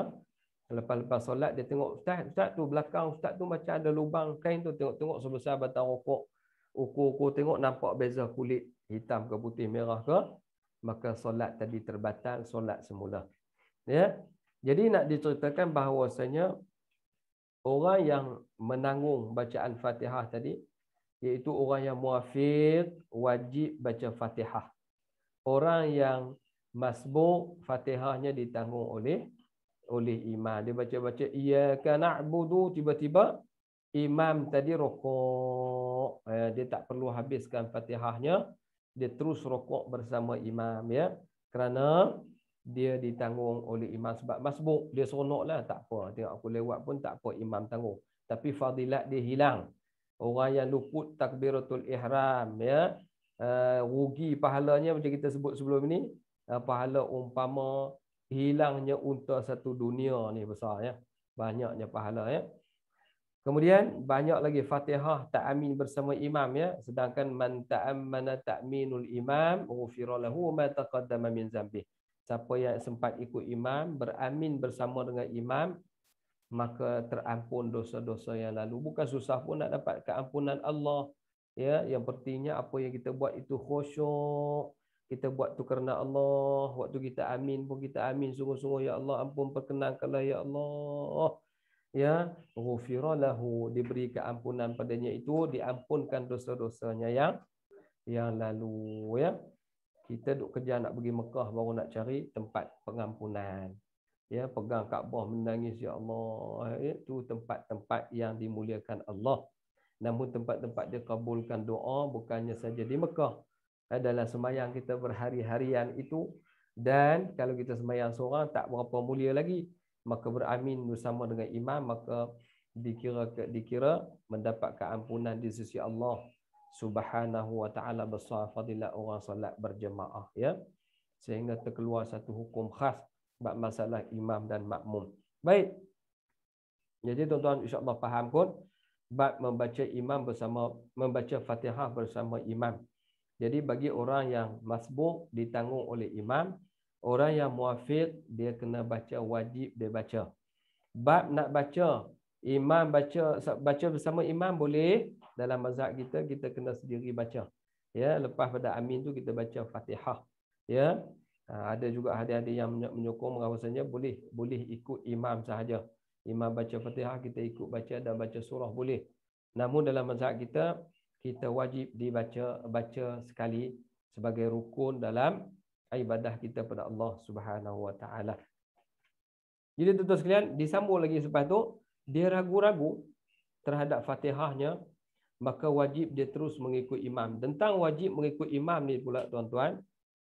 Lepas-lepas solat dia tengok ustaz, ustaz tu belakang ustaz tu macam ada lubang kain tu tengok-tengok sebesar batang rokok. Ukur-ukur tengok nampak beza kulit hitam ke putih merah ke maka solat tadi terbatal solat semula. Ya. Jadi nak diceritakan bahawasanya orang yang menanggung bacaan Fatihah tadi iaitu orang yang muafid wajib baca Fatihah. Orang yang masbuk Fatihahnya ditanggung oleh oleh imam. Dia baca-baca iyyaka na'budu tiba-tiba imam tadi rokok. Eh, dia tak perlu habiskan Fatihahnya, dia terus rokok bersama imam ya. Kerana dia ditanggung oleh imam sebab masbuk. Dia lah tak apa. Tengok aku lewat pun tak apa imam tanggung. Tapi fadilat dia hilang. Orang yang luput takbiratul ihram ya. Uh, rugi pahalanya macam kita sebut sebelum ini uh, pahala umpama hilangnya unta satu dunia ni besar ya. Banyaknya pahala ya. Kemudian banyak lagi Fatihah ta'min bersama imam ya sedangkan man ta'ammana ta'minul imam ghufira lahu ma taqaddama min zambi. Siapa yang sempat ikut imam beramin bersama dengan imam maka terampun dosa-dosa yang lalu. Bukan susah pun nak dapat keampunan Allah. Ya, yang pentingnya apa yang kita buat itu khusyuk, kita buat tu kerana Allah. Waktu kita amin pun kita amin sungguh-sungguh ya Allah ampun perkenankanlah ya Allah. Ya, ghufira lahu diberi keampunan padanya itu diampunkan dosa-dosanya yang yang lalu ya. Kita duk kerja nak pergi Mekah baru nak cari tempat pengampunan. Ya, pegang Kaabah menangis ya Allah. Ya, itu tempat-tempat yang dimuliakan Allah. Namun tempat-tempat dia kabulkan doa bukannya saja di Mekah adalah sembahyang kita berhari-harian itu dan kalau kita sembahyang seorang tak berapa mulia lagi maka beramin bersama dengan imam maka dikira dikira mendapat keampunan di sisi Allah Subhanahu wa taala besar fadilah orang solat berjemaah ya sehingga terkeluar satu hukum khas bab masalah imam dan makmum. Baik. Jadi tuan-tuan insya-Allah faham kot bab membaca imam bersama membaca Fatihah bersama imam. Jadi bagi orang yang masbuk ditanggung oleh imam, orang yang muafiq dia kena baca wajib dia baca. Bab nak baca, imam baca baca bersama imam boleh dalam mazhab kita kita kena sendiri baca. Ya, lepas pada amin tu kita baca Fatihah. Ya. Ha, ada juga hadis-hadis yang menyokong mengawasannya boleh boleh ikut imam sahaja. Imam baca Fatihah kita ikut baca dan baca surah boleh. Namun dalam mazhab kita kita wajib dibaca baca sekali sebagai rukun dalam ibadah kita pada Allah Subhanahu Wa Taala. Jadi tuan-tuan sekalian, disambung lagi selepas tu, dia ragu-ragu terhadap Fatihahnya, maka wajib dia terus mengikut imam. Tentang wajib mengikut imam ni pula tuan-tuan,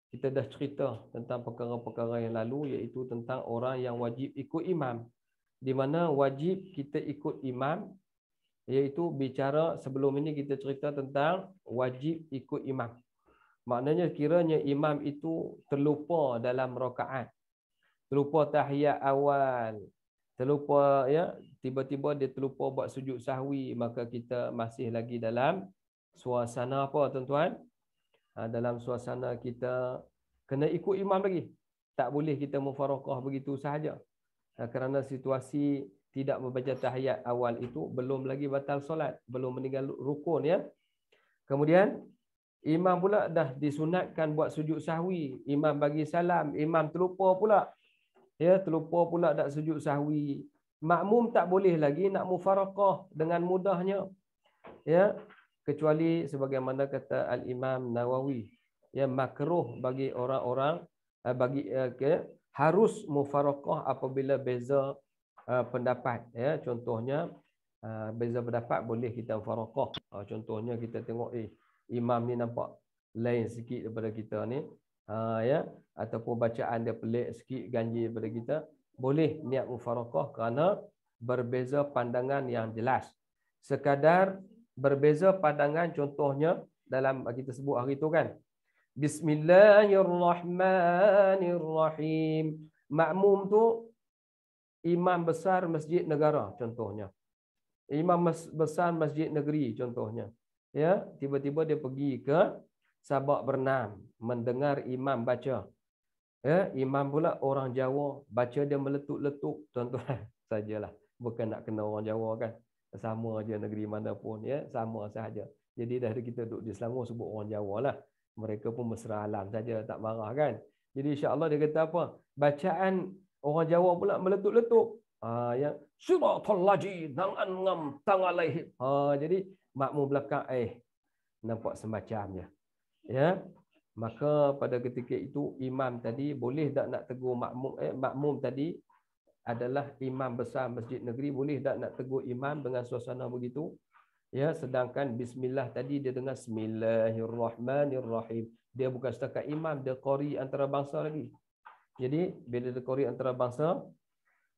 kita dah cerita tentang perkara-perkara yang lalu iaitu tentang orang yang wajib ikut imam. Di mana wajib kita ikut imam iaitu bicara sebelum ini kita cerita tentang wajib ikut imam. Maknanya kiranya imam itu terlupa dalam rakaat. Terlupa tahiyat awal. Terlupa ya, tiba-tiba dia terlupa buat sujud sahwi, maka kita masih lagi dalam suasana apa tuan-tuan? Ha, dalam suasana kita kena ikut imam lagi. Tak boleh kita mufarakah begitu sahaja. Ha, kerana situasi tidak membaca tahiyat awal itu belum lagi batal solat, belum meninggal rukun ya. Kemudian imam pula dah disunatkan buat sujud sahwi, imam bagi salam, imam terlupa pula. Ya, terlupa pula dak sujud sahwi. Makmum tak boleh lagi nak mufaraqah dengan mudahnya. Ya, kecuali sebagaimana kata al-Imam Nawawi, ya makruh bagi orang-orang eh, bagi ya, harus mufaraqah apabila beza Eh, pendapat ya contohnya eh, beza pendapat boleh kita faraqah eh, contohnya kita tengok eh imam ni nampak lain sikit daripada kita ni ya ataupun bacaan dia pelik sikit ganjil daripada kita boleh niat mufaraqah kerana berbeza pandangan yang jelas sekadar berbeza pandangan contohnya dalam kita sebut hari tu kan Bismillahirrahmanirrahim makmum tu imam besar masjid negara contohnya imam besar masjid negeri contohnya ya tiba-tiba dia pergi ke Sabak Bernam mendengar imam baca ya imam pula orang Jawa baca dia meletup-letup tuan-tuan sajalah bukan nak kena orang Jawa kan sama aja negeri mana pun ya sama sahaja, jadi dah kita duduk di Selangor sebut orang Jawa lah mereka pun mesra alam saja tak marah kan jadi insya-Allah dia kata apa bacaan Orang Jawa pula meletup-letup. Ha, yang suratul laji nang angam tangalaihi. Ha, jadi makmum belakang eh nampak semacamnya. Ya. Maka pada ketika itu imam tadi boleh tak nak tegur makmum eh makmum tadi adalah imam besar masjid negeri boleh tak nak tegur imam dengan suasana begitu? Ya, sedangkan bismillah tadi dia dengar bismillahirrahmanirrahim. Dia bukan setakat imam, dia qari bangsa lagi. Jadi bila dekori antara bangsa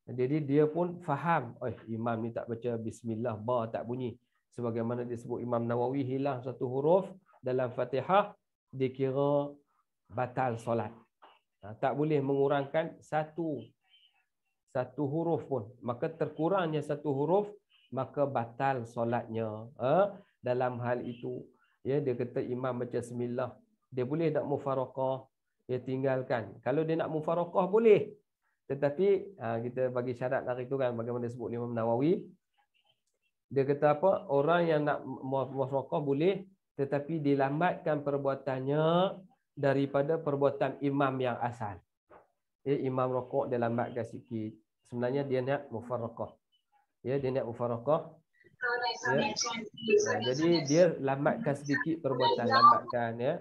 jadi dia pun faham, oh imam ni tak baca bismillah ba tak bunyi. Sebagaimana disebut Imam Nawawi hilang satu huruf dalam Fatihah dikira batal solat. Ha, tak boleh mengurangkan satu satu huruf pun. Maka terkurangnya satu huruf maka batal solatnya. Ha, dalam hal itu ya dia kata imam baca bismillah dia boleh tak mufaraqah dia tinggalkan. Kalau dia nak mufarokoh boleh. Tetapi ha, kita bagi syarat hari itu kan bagaimana sebut Imam Nawawi. Dia kata apa? Orang yang nak mufarokoh boleh tetapi dilambatkan perbuatannya daripada perbuatan imam yang asal. Ya, imam rokok dia lambatkan sikit. Sebenarnya dia nak mufarokoh. Ya, dia nak mufarokoh. Ya. Ya, jadi dia lambatkan sedikit perbuatan lambatkan ya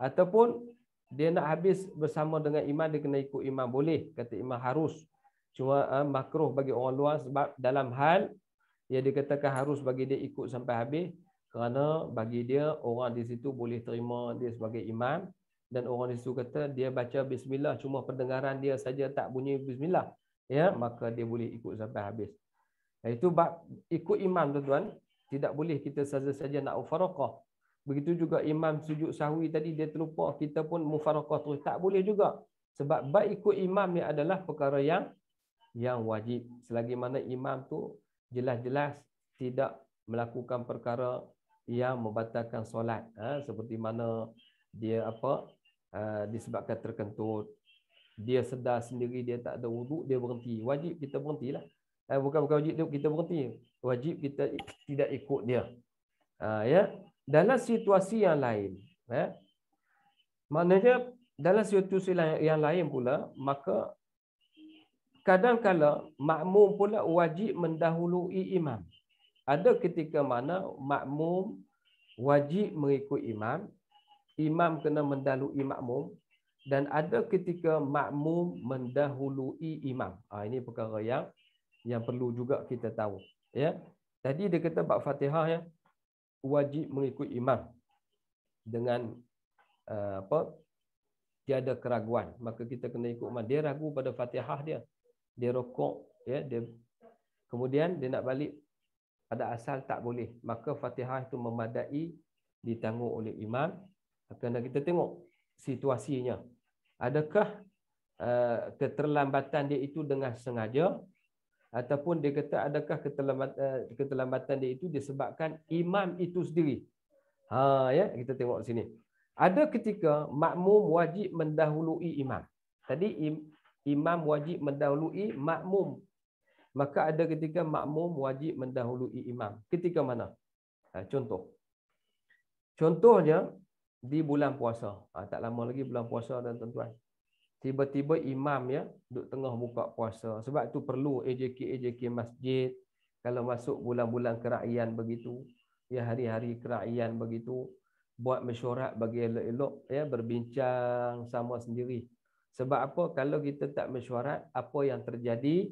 ataupun dia nak habis bersama dengan imam dia kena ikut imam boleh kata imam harus cuma uh, makruh bagi orang luar sebab dalam hal ya, dia dikatakan harus bagi dia ikut sampai habis kerana bagi dia orang di situ boleh terima dia sebagai imam dan orang di situ kata dia baca bismillah cuma pendengaran dia saja tak bunyi bismillah ya maka dia boleh ikut sampai habis itu ikut imam tuan-tuan tidak boleh kita saja-saja nak ufaraqah Begitu juga imam sujud sahwi tadi dia terlupa kita pun mufaraqah terus. Tak boleh juga. Sebab baik ikut imam ni adalah perkara yang yang wajib. Selagi mana imam tu jelas-jelas tidak melakukan perkara yang membatalkan solat. Ha, seperti mana dia apa uh, disebabkan terkentut. Dia sedar sendiri dia tak ada wuduk, dia berhenti. Wajib kita berhenti lah ha, bukan bukan wajib kita berhenti. Wajib kita tidak ikut dia. Uh, ya dalam situasi yang lain. Eh? Maknanya dalam situasi yang lain pula, maka kadang kala makmum pula wajib mendahului imam. Ada ketika mana makmum wajib mengikut imam, imam kena mendahului makmum, dan ada ketika makmum mendahului imam. Ha, ini perkara yang yang perlu juga kita tahu. Ya, tadi dia kata bab fatihah ya wajib mengikut imam dengan uh, apa tiada keraguan maka kita kena ikut imam dia ragu pada fatihah dia dia rokok ya dia kemudian dia nak balik pada asal tak boleh maka fatihah itu memadai ditanggung oleh imam kerana kita tengok situasinya adakah uh, keterlambatan dia itu dengan sengaja ataupun dia kata adakah keterlambatan eh, keterlambatan dia itu disebabkan imam itu sendiri. Ha ya, kita tengok sini. Ada ketika makmum wajib mendahului imam. Tadi im, imam wajib mendahului makmum. Maka ada ketika makmum wajib mendahului imam. Ketika mana? Ha, contoh. Contohnya di bulan puasa. Ha, tak lama lagi bulan puasa dan tuan-tuan tiba-tiba imam ya duduk tengah buka puasa sebab tu perlu AJK AJK masjid kalau masuk bulan-bulan kerajaan begitu ya hari-hari kerajaan begitu buat mesyuarat bagi elok-elok ya berbincang sama sendiri sebab apa kalau kita tak mesyuarat apa yang terjadi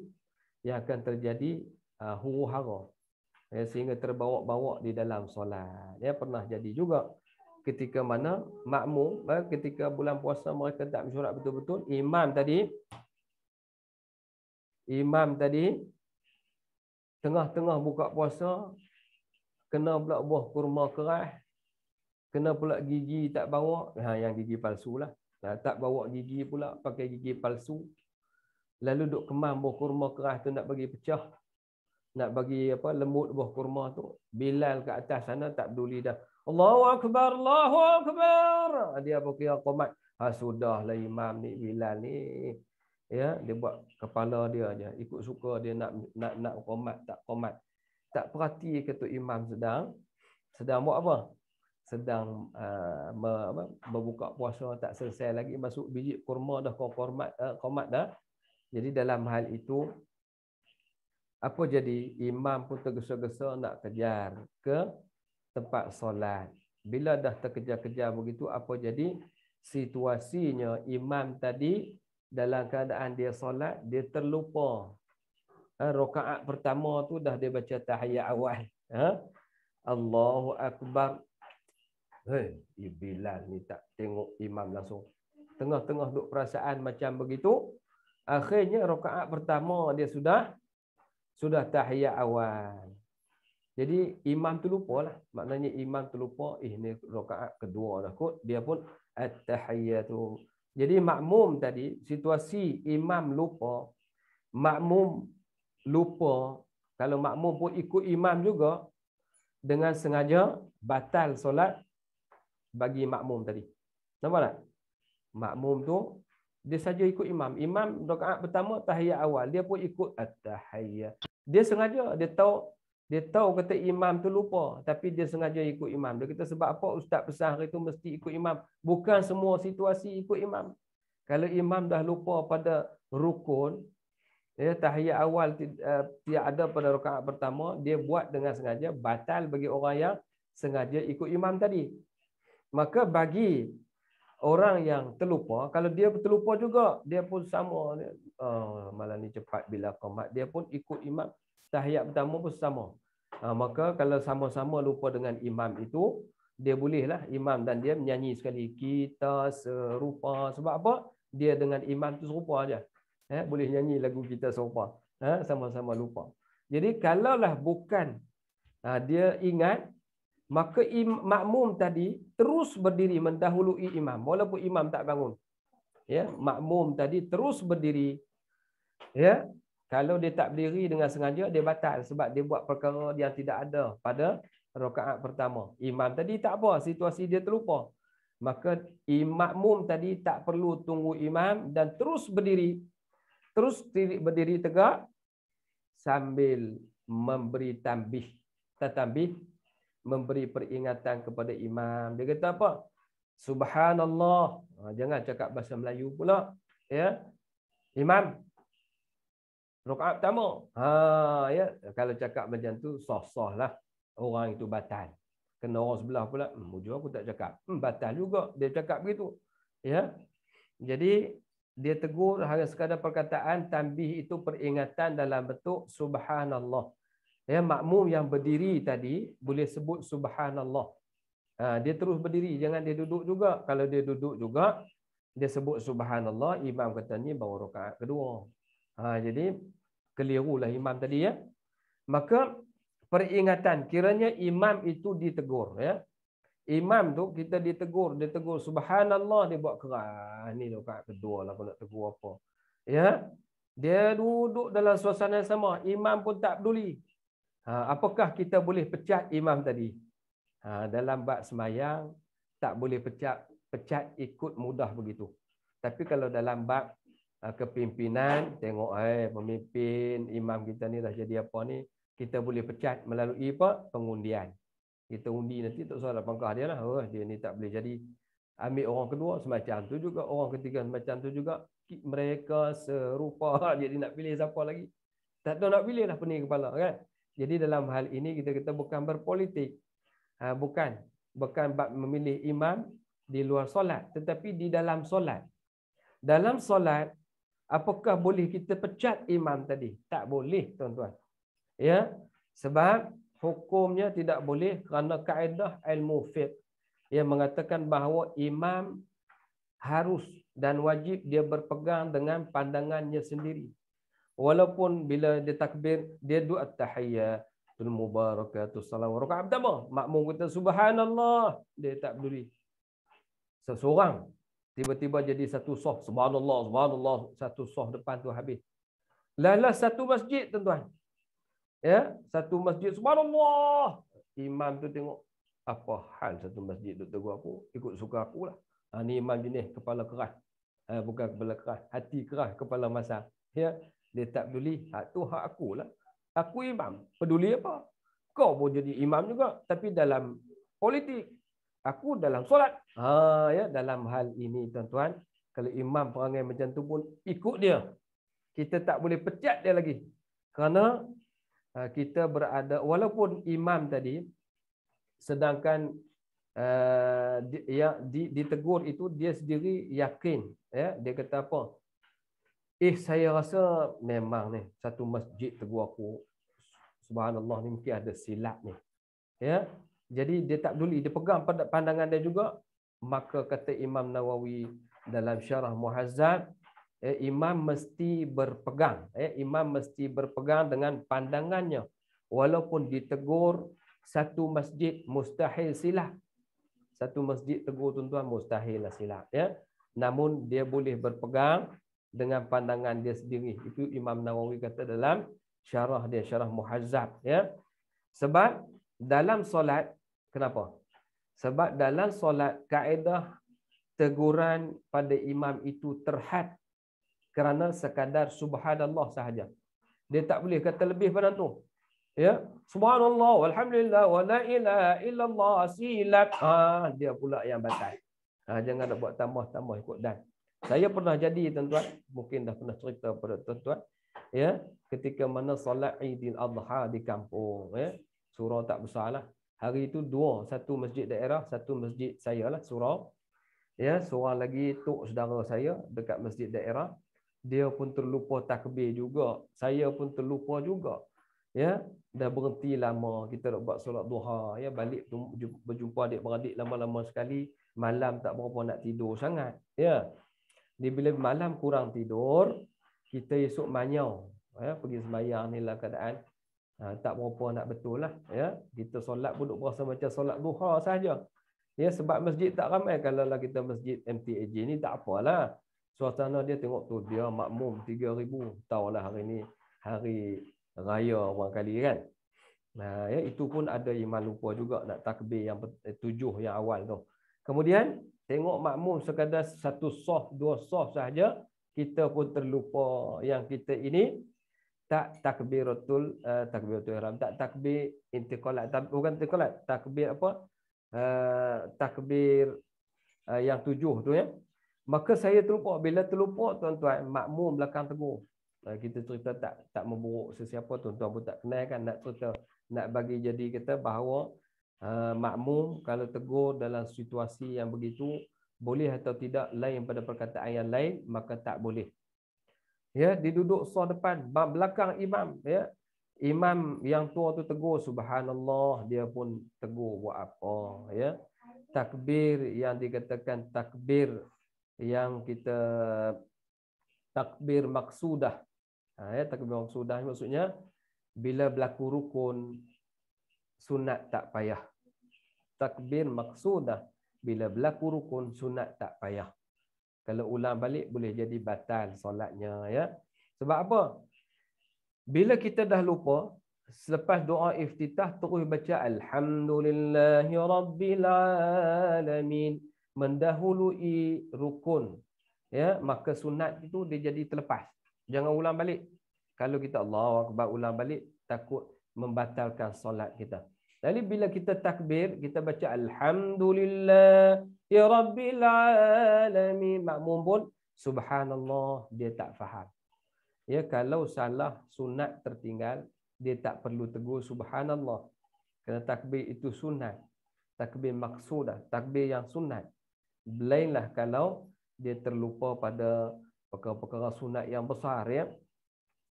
yang akan terjadi uh, ah, huru hara ya, sehingga terbawa-bawa di dalam solat ya pernah jadi juga ketika mana makmum eh, ketika bulan puasa mereka tak mensyurat betul-betul imam tadi imam tadi tengah-tengah buka puasa kena pula buah kurma keras kena pula gigi tak bawa ha yang gigi palsu lah ha, tak bawa gigi pula pakai gigi palsu lalu duk kemam buah kurma keras tu nak bagi pecah nak bagi apa lembut buah kurma tu bilal kat atas sana tak peduli dah Allahu akbar, Allahu akbar. Dia berkira komat. Ha sudahlah imam ni Bilal ni. Ya, dia buat kepala dia aja. Ikut suka dia nak nak nak komat tak komat. Tak perhati ke imam sedang sedang buat apa? Sedang uh, apa? berbuka puasa tak selesai lagi masuk biji kurma dah kau uh, komat dah. Jadi dalam hal itu apa jadi imam pun tergesa-gesa nak kejar ke tempat solat. Bila dah terkejar-kejar begitu, apa jadi? Situasinya imam tadi dalam keadaan dia solat, dia terlupa. Ha, Rokaat pertama tu dah dia baca tahiyat awal. Ha? Allahu Akbar. Hei, Bilal ni tak tengok imam langsung. Tengah-tengah duk perasaan macam begitu. Akhirnya rokaat pertama dia sudah sudah tahiyat awal. Jadi imam tu lah Maknanya imam tu lupa eh ni rakaat kedua dah kot. Dia pun at-tahiyatu. Jadi makmum tadi situasi imam lupa makmum lupa kalau makmum pun ikut imam juga dengan sengaja batal solat bagi makmum tadi. Nampak tak? Makmum tu dia saja ikut imam. Imam rakaat pertama tahiyat awal dia pun ikut at-tahiyat. Dia sengaja dia tahu dia tahu kata imam tu lupa tapi dia sengaja ikut imam. Dia kata sebab apa ustaz pesan hari tu mesti ikut imam. Bukan semua situasi ikut imam. Kalau imam dah lupa pada rukun ya tahiyat awal tiada eh, ada pada rakaat pertama, dia buat dengan sengaja batal bagi orang yang sengaja ikut imam tadi. Maka bagi orang yang terlupa, kalau dia terlupa juga, dia pun sama. Oh, malam ni cepat bila komat, dia pun ikut imam tahiyat pertama pun sama. Ha, maka kalau sama-sama lupa dengan imam itu, dia bolehlah imam dan dia menyanyi sekali. Kita serupa. Sebab apa? Dia dengan imam itu serupa saja. Eh, ha, boleh nyanyi lagu kita serupa. Ha, sama-sama lupa. Jadi kalaulah bukan ha, dia ingat, maka im, makmum tadi terus berdiri mendahului imam. Walaupun imam tak bangun. Ya, makmum tadi terus berdiri ya kalau dia tak berdiri dengan sengaja, dia batal sebab dia buat perkara yang tidak ada pada rokaat pertama. Imam tadi tak apa, situasi dia terlupa. Maka imakmum tadi tak perlu tunggu imam dan terus berdiri. Terus berdiri tegak sambil memberi tambih. tetambih memberi peringatan kepada imam. Dia kata apa? Subhanallah. Ha, jangan cakap bahasa Melayu pula. Ya? Imam, rakaat pertama. Ha ya, kalau cakap macam tu sah-sah lah orang itu batal. Kena orang sebelah pula, hmm, ujung aku tak cakap. Hmm, batal juga dia cakap begitu. Ya. Jadi dia tegur hanya sekadar perkataan tambih itu peringatan dalam bentuk subhanallah. Ya makmum yang berdiri tadi boleh sebut subhanallah. Ha, dia terus berdiri jangan dia duduk juga. Kalau dia duduk juga dia sebut subhanallah imam kata ni baru rakaat kedua. Ha, jadi lah imam tadi ya maka peringatan kiranya imam itu ditegur ya imam tu kita ditegur ditegur subhanallah dia buat keras ni tu kat kedua lah aku nak tegur apa ya dia duduk dalam suasana yang sama imam pun tak peduli ha, apakah kita boleh pecat imam tadi ha, dalam bab semayang? tak boleh pecat pecat ikut mudah begitu tapi kalau dalam bab Ah, kepimpinan tengok eh pemimpin imam kita ni dah jadi apa ni kita boleh pecat melalui apa pengundian kita undi nanti tak salah pangkah dia lah oh, dia ni tak boleh jadi ambil orang kedua semacam tu juga orang ketiga semacam tu juga mereka serupa lah. jadi nak pilih siapa lagi tak tahu nak pilih lah pening kepala kan jadi dalam hal ini kita kita bukan berpolitik ha, bukan bukan memilih imam di luar solat tetapi di dalam solat dalam solat apakah boleh kita pecat imam tadi? Tak boleh, tuan-tuan. Ya. Sebab hukumnya tidak boleh kerana kaedah ilmu fiqh yang mengatakan bahawa imam harus dan wajib dia berpegang dengan pandangannya sendiri. Walaupun bila dia takbir, dia doa tahiyyatul mubarakatuh salam warahmatullahi wabarakatuh. Makmum kata subhanallah, dia tak peduli. Seseorang Tiba-tiba jadi satu soh. Subhanallah, subhanallah. Satu soh depan tu habis. Lalas satu masjid tuan-tuan. Ya, satu masjid. Subhanallah. Imam tu tengok. Apa hal satu masjid tu tegur aku. Ikut suka aku lah. Ha, ni imam jenis kepala keras. Ha, bukan kepala keras. Hati keras kepala masa. Ya, dia tak peduli. Hak tu hak aku lah. Aku imam. Peduli apa? Kau boleh jadi imam juga. Tapi dalam politik aku dalam solat. Ha ya dalam hal ini tuan-tuan, kalau imam perangai macam tu pun ikut dia. Kita tak boleh pecat dia lagi. Kerana ha, kita berada walaupun imam tadi sedangkan uh, ha, yang ditegur itu dia sendiri yakin ya dia kata apa eh saya rasa memang ni satu masjid tegur aku subhanallah ni mungkin ada silap ni ya jadi dia tak peduli, dia pegang pandangan dia juga. Maka kata Imam Nawawi dalam syarah Muhazzab, eh, Imam mesti berpegang. Eh, Imam mesti berpegang dengan pandangannya. Walaupun ditegur satu masjid mustahil silap. Satu masjid tegur tuan-tuan mustahil silap. Ya. Namun dia boleh berpegang dengan pandangan dia sendiri. Itu Imam Nawawi kata dalam syarah dia, syarah Muhazzab. Ya. Sebab dalam solat, Kenapa? Sebab dalam solat kaedah teguran pada imam itu terhad kerana sekadar subhanallah sahaja. Dia tak boleh kata lebih pada tu. Ya, subhanallah walhamdulillah wa la ilaha illallah silat. Ha, dia pula yang batal. Ha, jangan nak buat tambah-tambah ikut dan. Saya pernah jadi tuan-tuan, mungkin dah pernah cerita pada tuan-tuan, ya, ketika mana solat Idul Adha di kampung, ya. Surau tak bersalah hari itu dua satu masjid daerah satu masjid saya lah surau ya seorang lagi tok saudara saya dekat masjid daerah dia pun terlupa takbir juga saya pun terlupa juga ya dah berhenti lama kita nak buat solat duha ya balik berjumpa adik beradik lama-lama sekali malam tak berapa nak tidur sangat ya ni bila malam kurang tidur kita esok manyau ya pergi sembahyang lah keadaan Ha, tak berapa nak betul lah. Ya? Kita solat pun berasa macam solat duha sahaja. Ya, sebab masjid tak ramai kalau lah kita masjid MTAJ ni tak apalah. Suasana dia tengok tu dia makmum 3,000. Tahu lah hari ni hari raya orang kali kan. Nah, ha, ya, itu pun ada imam lupa juga nak takbir yang eh, tujuh yang awal tu. Kemudian tengok makmum sekadar satu soh, dua soh sahaja. Kita pun terlupa yang kita ini tak takbiratul uh, takbiratul ihram tak takbir intiqalat tak, bukan intiqalat takbir apa uh, takbir uh, yang tujuh tu ya maka saya terlupa bila terlupa tuan-tuan makmum belakang tegur uh, kita cerita tak tak memburuk sesiapa tuan-tuan pun tak kenal kan nak cerita nak bagi jadi kita bahawa uh, makmum kalau tegur dalam situasi yang begitu boleh atau tidak lain pada perkataan yang lain maka tak boleh ya dia duduk sah depan belakang imam ya imam yang tua tu tegur subhanallah dia pun tegur buat apa ya takbir yang dikatakan takbir yang kita takbir maksudah ha, ya takbir maksudah maksudnya bila berlaku rukun sunat tak payah takbir maksudah bila berlaku rukun sunat tak payah kalau ulang balik boleh jadi batal solatnya ya sebab apa bila kita dah lupa selepas doa iftitah terus baca alhamdulillahirabbil alamin mendahului rukun ya maka sunat itu dia jadi terlepas jangan ulang balik kalau kita Allahu akbar ulang balik takut membatalkan solat kita jadi bila kita takbir kita baca alhamdulillah Ya Rabbil Alamin. Makmum pun, Subhanallah, dia tak faham. Ya, kalau salah sunat tertinggal, dia tak perlu tegur Subhanallah. Kerana takbir itu sunat. Takbir maksudah. Takbir yang sunat. Lainlah kalau dia terlupa pada perkara-perkara sunat yang besar. ya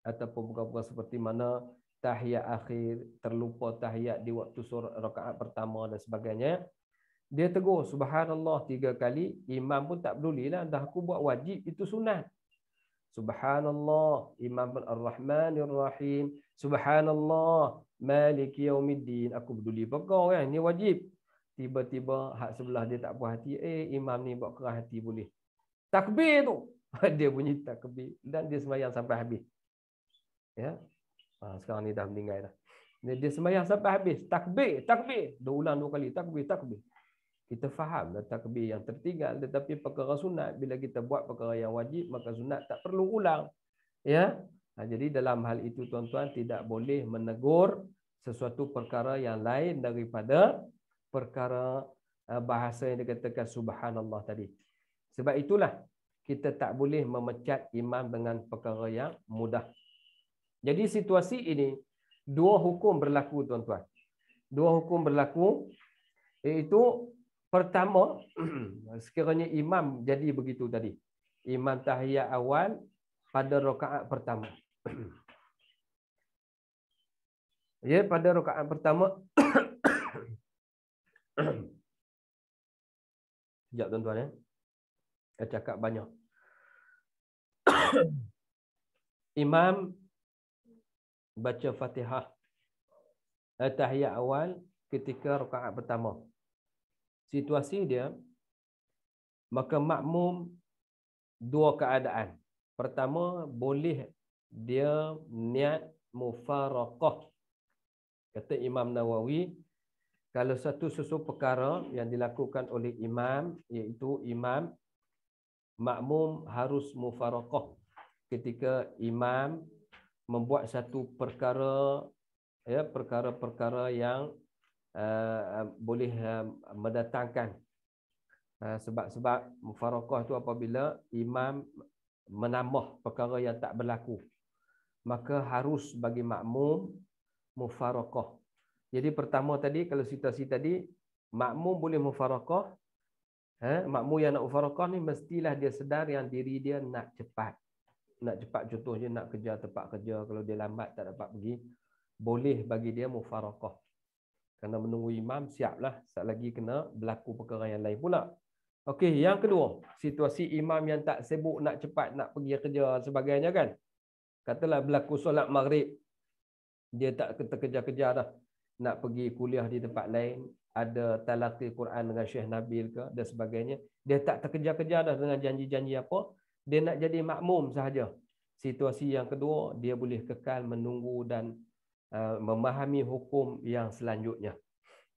Ataupun perkara-perkara seperti mana tahiyat akhir, terlupa tahiyat di waktu surat rakaat pertama dan sebagainya. Ya. Dia tegur subhanallah tiga kali, imam pun tak pedulilah dah aku buat wajib itu sunat. Subhanallah, imam pun ar-Rahmanir Rahim. Subhanallah, Malik Yaumiddin. Aku peduli pega kan, ni wajib. Tiba-tiba hak sebelah dia tak puas hati, eh imam ni buat kerah hati boleh. Takbir tu. Dia bunyi takbir dan dia sembahyang sampai habis. Ya. Ha, sekarang ni dah meninggal dah. Dia sembahyang sampai habis. Takbir, takbir. Dia ulang dua kali. Takbir, takbir kita faham dah takbir yang tertinggal tetapi perkara sunat bila kita buat perkara yang wajib maka sunat tak perlu ulang ya nah, ha, jadi dalam hal itu tuan-tuan tidak boleh menegur sesuatu perkara yang lain daripada perkara eh, bahasa yang dikatakan subhanallah tadi sebab itulah kita tak boleh memecat imam dengan perkara yang mudah jadi situasi ini dua hukum berlaku tuan-tuan dua hukum berlaku iaitu Pertama, sekiranya imam jadi begitu tadi. Imam tahiyat awal pada rakaat pertama. Ya, pada rakaat pertama. Sekejap tuan-tuan ya. Saya cakap banyak. imam baca fatihah. Eh, tahiyat awal ketika rakaat pertama situasi dia maka makmum dua keadaan pertama boleh dia niat mufaraqah kata Imam Nawawi kalau satu sesuatu perkara yang dilakukan oleh imam iaitu imam makmum harus mufaraqah ketika imam membuat satu perkara ya perkara-perkara yang Eh, eh, boleh uh, mendatangkan sebab-sebab uh, mufarakah tu apabila imam menambah perkara yang tak berlaku maka harus bagi makmum mufarakah jadi pertama tadi kalau situasi tadi makmum boleh mufarakah eh makmum yang nak mufarakah ni mestilah dia sedar yang diri dia nak cepat nak cepat contohnya nak kerja tempat kerja kalau dia lambat tak dapat pergi boleh bagi dia mufarakah kena menunggu imam siaplah sat lagi kena berlaku perkara yang lain pula okey yang kedua situasi imam yang tak sibuk nak cepat nak pergi kerja sebagainya kan katalah berlaku solat maghrib dia tak terkejar-kejar dah nak pergi kuliah di tempat lain ada talaqi Quran dengan Syekh Nabil ke dan sebagainya dia tak terkejar-kejar dah dengan janji-janji apa dia nak jadi makmum sahaja situasi yang kedua dia boleh kekal menunggu dan Eh, memahami hukum yang selanjutnya.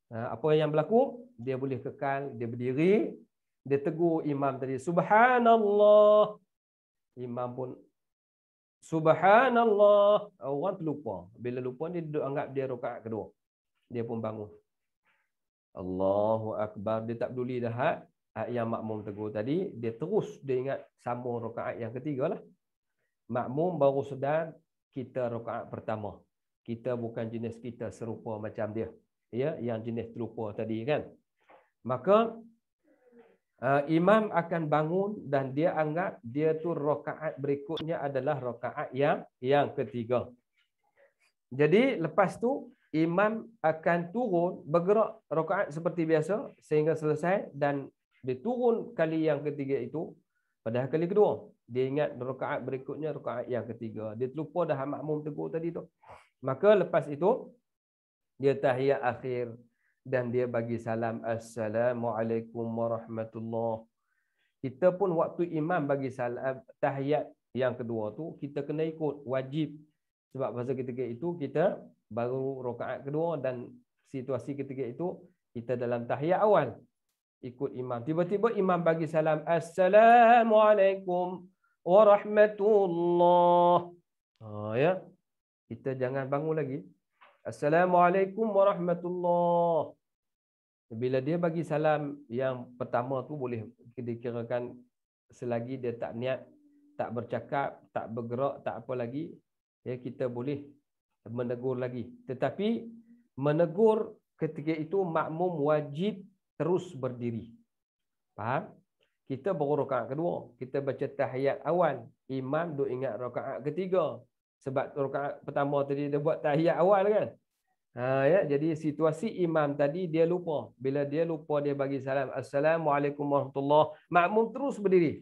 Eh, apa yang berlaku, dia boleh kekal, dia berdiri, dia tegur imam tadi, Subhanallah. Imam pun, Subhanallah. Orang terlupa. Bila lupa, dia duduk anggap dia rokaat kedua. Dia pun bangun. Allahu Akbar. Dia tak peduli dah yang makmum tegur tadi. Dia terus, dia ingat sambung rokaat yang ketiga lah. Makmum baru sedar kita rokaat pertama kita bukan jenis kita serupa macam dia ya yang jenis serupa tadi kan maka uh, imam akan bangun dan dia anggap dia tu rakaat berikutnya adalah rakaat yang yang ketiga jadi lepas tu imam akan turun bergerak rakaat seperti biasa sehingga selesai dan dia turun kali yang ketiga itu pada kali kedua dia ingat rakaat berikutnya rakaat yang ketiga dia terlupa dah makmum tegur tadi tu Maka lepas itu dia tahiyat akhir dan dia bagi salam assalamualaikum warahmatullahi. Kita pun waktu imam bagi salam tahiyat yang kedua tu kita kena ikut wajib sebab masa ketika itu kita baru rakaat kedua dan situasi ketika itu kita dalam tahiyat awal ikut imam. Tiba-tiba imam bagi salam assalamualaikum warahmatullahi. Ha ya. Kita jangan bangun lagi. Assalamualaikum warahmatullahi. Bila dia bagi salam yang pertama tu boleh dikirakan selagi dia tak niat, tak bercakap, tak bergerak, tak apa lagi, ya kita boleh menegur lagi. Tetapi menegur ketika itu makmum wajib terus berdiri. Faham? Kita baru rakaat kedua. Kita baca tahiyat awal. Imam duk ingat rakaat ketiga sebab rakaat pertama tadi dia buat tahiyat awal kan ha ya jadi situasi imam tadi dia lupa bila dia lupa dia bagi salam assalamualaikum warahmatullahi makmum terus berdiri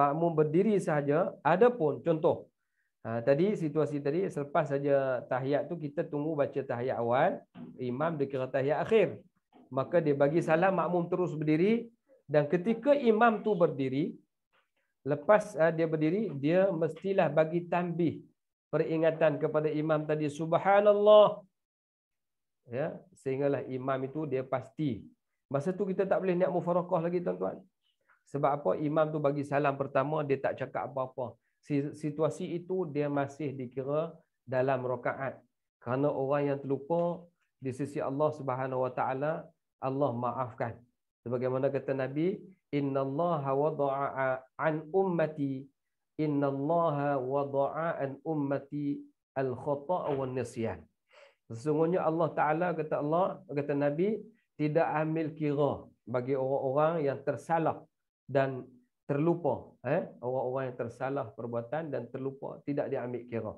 makmum berdiri saja adapun contoh ha, tadi situasi tadi selepas saja tahiyat tu kita tunggu baca tahiyat awal imam dia kira tahiyat akhir maka dia bagi salam makmum terus berdiri dan ketika imam tu berdiri lepas uh, dia berdiri dia mestilah bagi tanbih peringatan kepada imam tadi subhanallah ya sehinggalah imam itu dia pasti masa tu kita tak boleh niat mufarakah lagi tuan-tuan sebab apa imam tu bagi salam pertama dia tak cakap apa-apa situasi itu dia masih dikira dalam rakaat kerana orang yang terlupa di sisi Allah Subhanahu Wa Taala Allah maafkan sebagaimana kata nabi إن an وضع عن أمتي إن الله وضع عن أمتي الخطأ والنسيان Sesungguhnya Allah Ta'ala kata Allah, kata Nabi, tidak ambil kira bagi orang-orang yang tersalah dan terlupa. Eh? Orang-orang yang tersalah perbuatan dan terlupa, tidak diambil kira.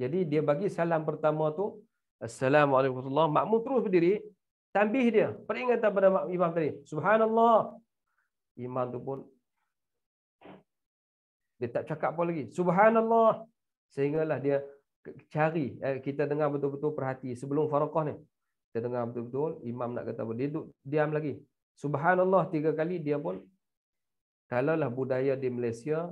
Jadi dia bagi salam pertama tu, Assalamualaikum warahmatullahi wabarakatuh. Makmum terus berdiri, tambih dia. Peringatan pada Imam tadi, Subhanallah, iman tu pun dia tak cakap apa lagi. Subhanallah. Sehinggalah dia cari. Eh, kita dengar betul-betul perhati. Sebelum Farokoh ni. Kita dengar betul-betul. Imam nak kata apa. Dia duduk diam lagi. Subhanallah. Tiga kali dia pun. Kalaulah budaya di Malaysia.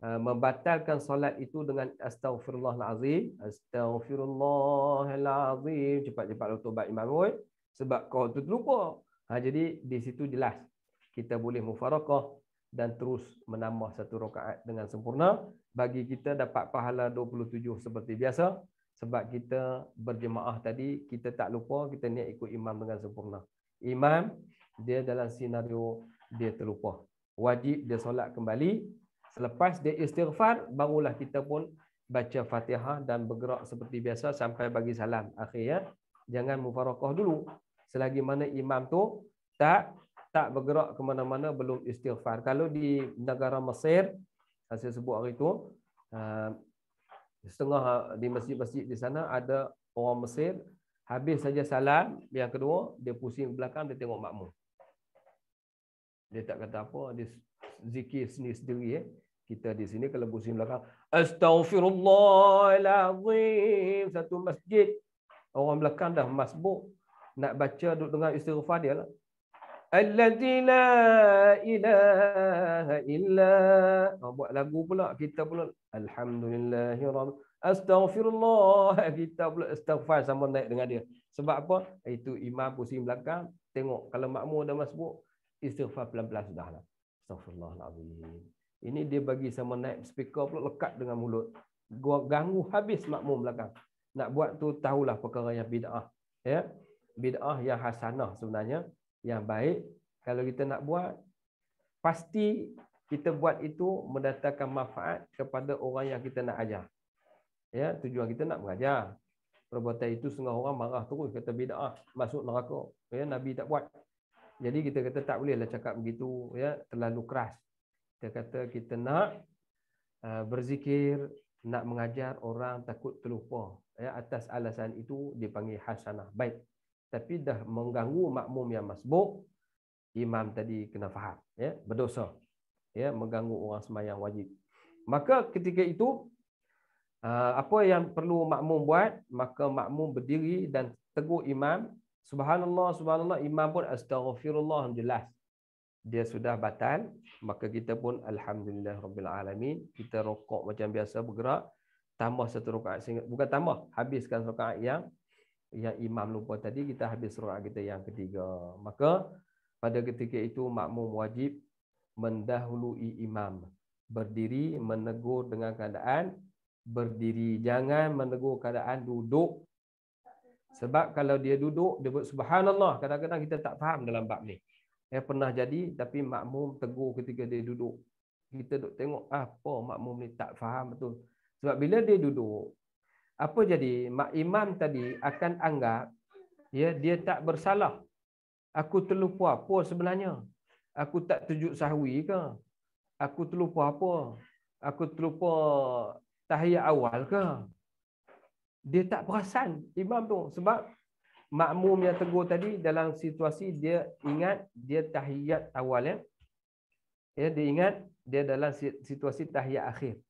Uh, membatalkan solat itu dengan astaghfirullahalazim astaghfirullahalazim cepat-cepat lah untuk baik imam sebab kau tu terlupa ha, jadi di situ jelas kita boleh mufaraqah dan terus menambah satu rakaat dengan sempurna bagi kita dapat pahala 27 seperti biasa sebab kita berjemaah tadi kita tak lupa kita niat ikut imam dengan sempurna imam dia dalam senario dia terlupa wajib dia solat kembali selepas dia istighfar barulah kita pun baca Fatihah dan bergerak seperti biasa sampai bagi salam akhirnya jangan mufaraqah dulu selagi mana imam tu tak tak bergerak ke mana-mana belum istighfar. Kalau di negara Mesir, saya sebut hari itu, eh, setengah eh, di masjid-masjid di sana ada orang Mesir, habis saja salam, yang kedua, dia pusing belakang, dia tengok makmum. Dia tak kata apa, dia zikir sendiri-sendiri. Eh. Kita di sini kalau pusing belakang, Astaghfirullahaladzim. Satu masjid, orang belakang dah masbuk, nak baca duduk dengan istighfar dia lah. Alladhi la ilaha illa oh, Buat lagu pula kita pula Alhamdulillahi rabbi Astaghfirullah Kita pula astaghfar sama naik dengan dia Sebab apa? Itu imam pusing belakang Tengok kalau makmur dah masuk Istighfar pelan-pelan sudah lah Astaghfirullahaladzim Ini dia bagi sama naik speaker pula lekat dengan mulut Gua ganggu habis makmur belakang Nak buat tu tahulah perkara yang bid'ah ya? Bid'ah yang hasanah sebenarnya yang baik kalau kita nak buat pasti kita buat itu mendatangkan manfaat kepada orang yang kita nak ajar ya tujuan kita nak mengajar perbuatan itu sungguh orang marah terus kata bidah masuk neraka ya nabi tak buat jadi kita kata tak bolehlah cakap begitu ya terlalu keras kita kata kita nak uh, berzikir nak mengajar orang takut terlupa ya atas alasan itu dipanggil hasanah baik tapi dah mengganggu makmum yang masbuk imam tadi kena faham ya berdosa ya mengganggu orang sembahyang wajib maka ketika itu ah, apa yang perlu makmum buat maka makmum berdiri dan tegur imam subhanallah subhanallah imam pun astaghfirullah jelas dia sudah batal maka kita pun alhamdulillah rabbil alamin kita rokok macam biasa bergerak tambah satu rakaat bukan tambah habiskan rakaat yang yang imam lupa tadi kita habis surah kita yang ketiga maka pada ketika itu makmum wajib mendahului imam berdiri menegur dengan keadaan berdiri jangan menegur keadaan duduk sebab kalau dia duduk dia buat subhanallah kadang-kadang kita tak faham dalam bab ni eh pernah jadi tapi makmum tegur ketika dia duduk kita duk tengok ah, apa makmum ni tak faham betul sebab bila dia duduk apa jadi mak imam tadi akan anggap ya dia tak bersalah aku terlupa apa sebenarnya aku tak tujuk sahwi ke aku terlupa apa aku terlupa tahiyat awal ke dia tak perasan imam tu sebab makmum yang tegur tadi dalam situasi dia ingat dia tahiyat awal ya ya dia ingat dia dalam situasi tahiyat akhir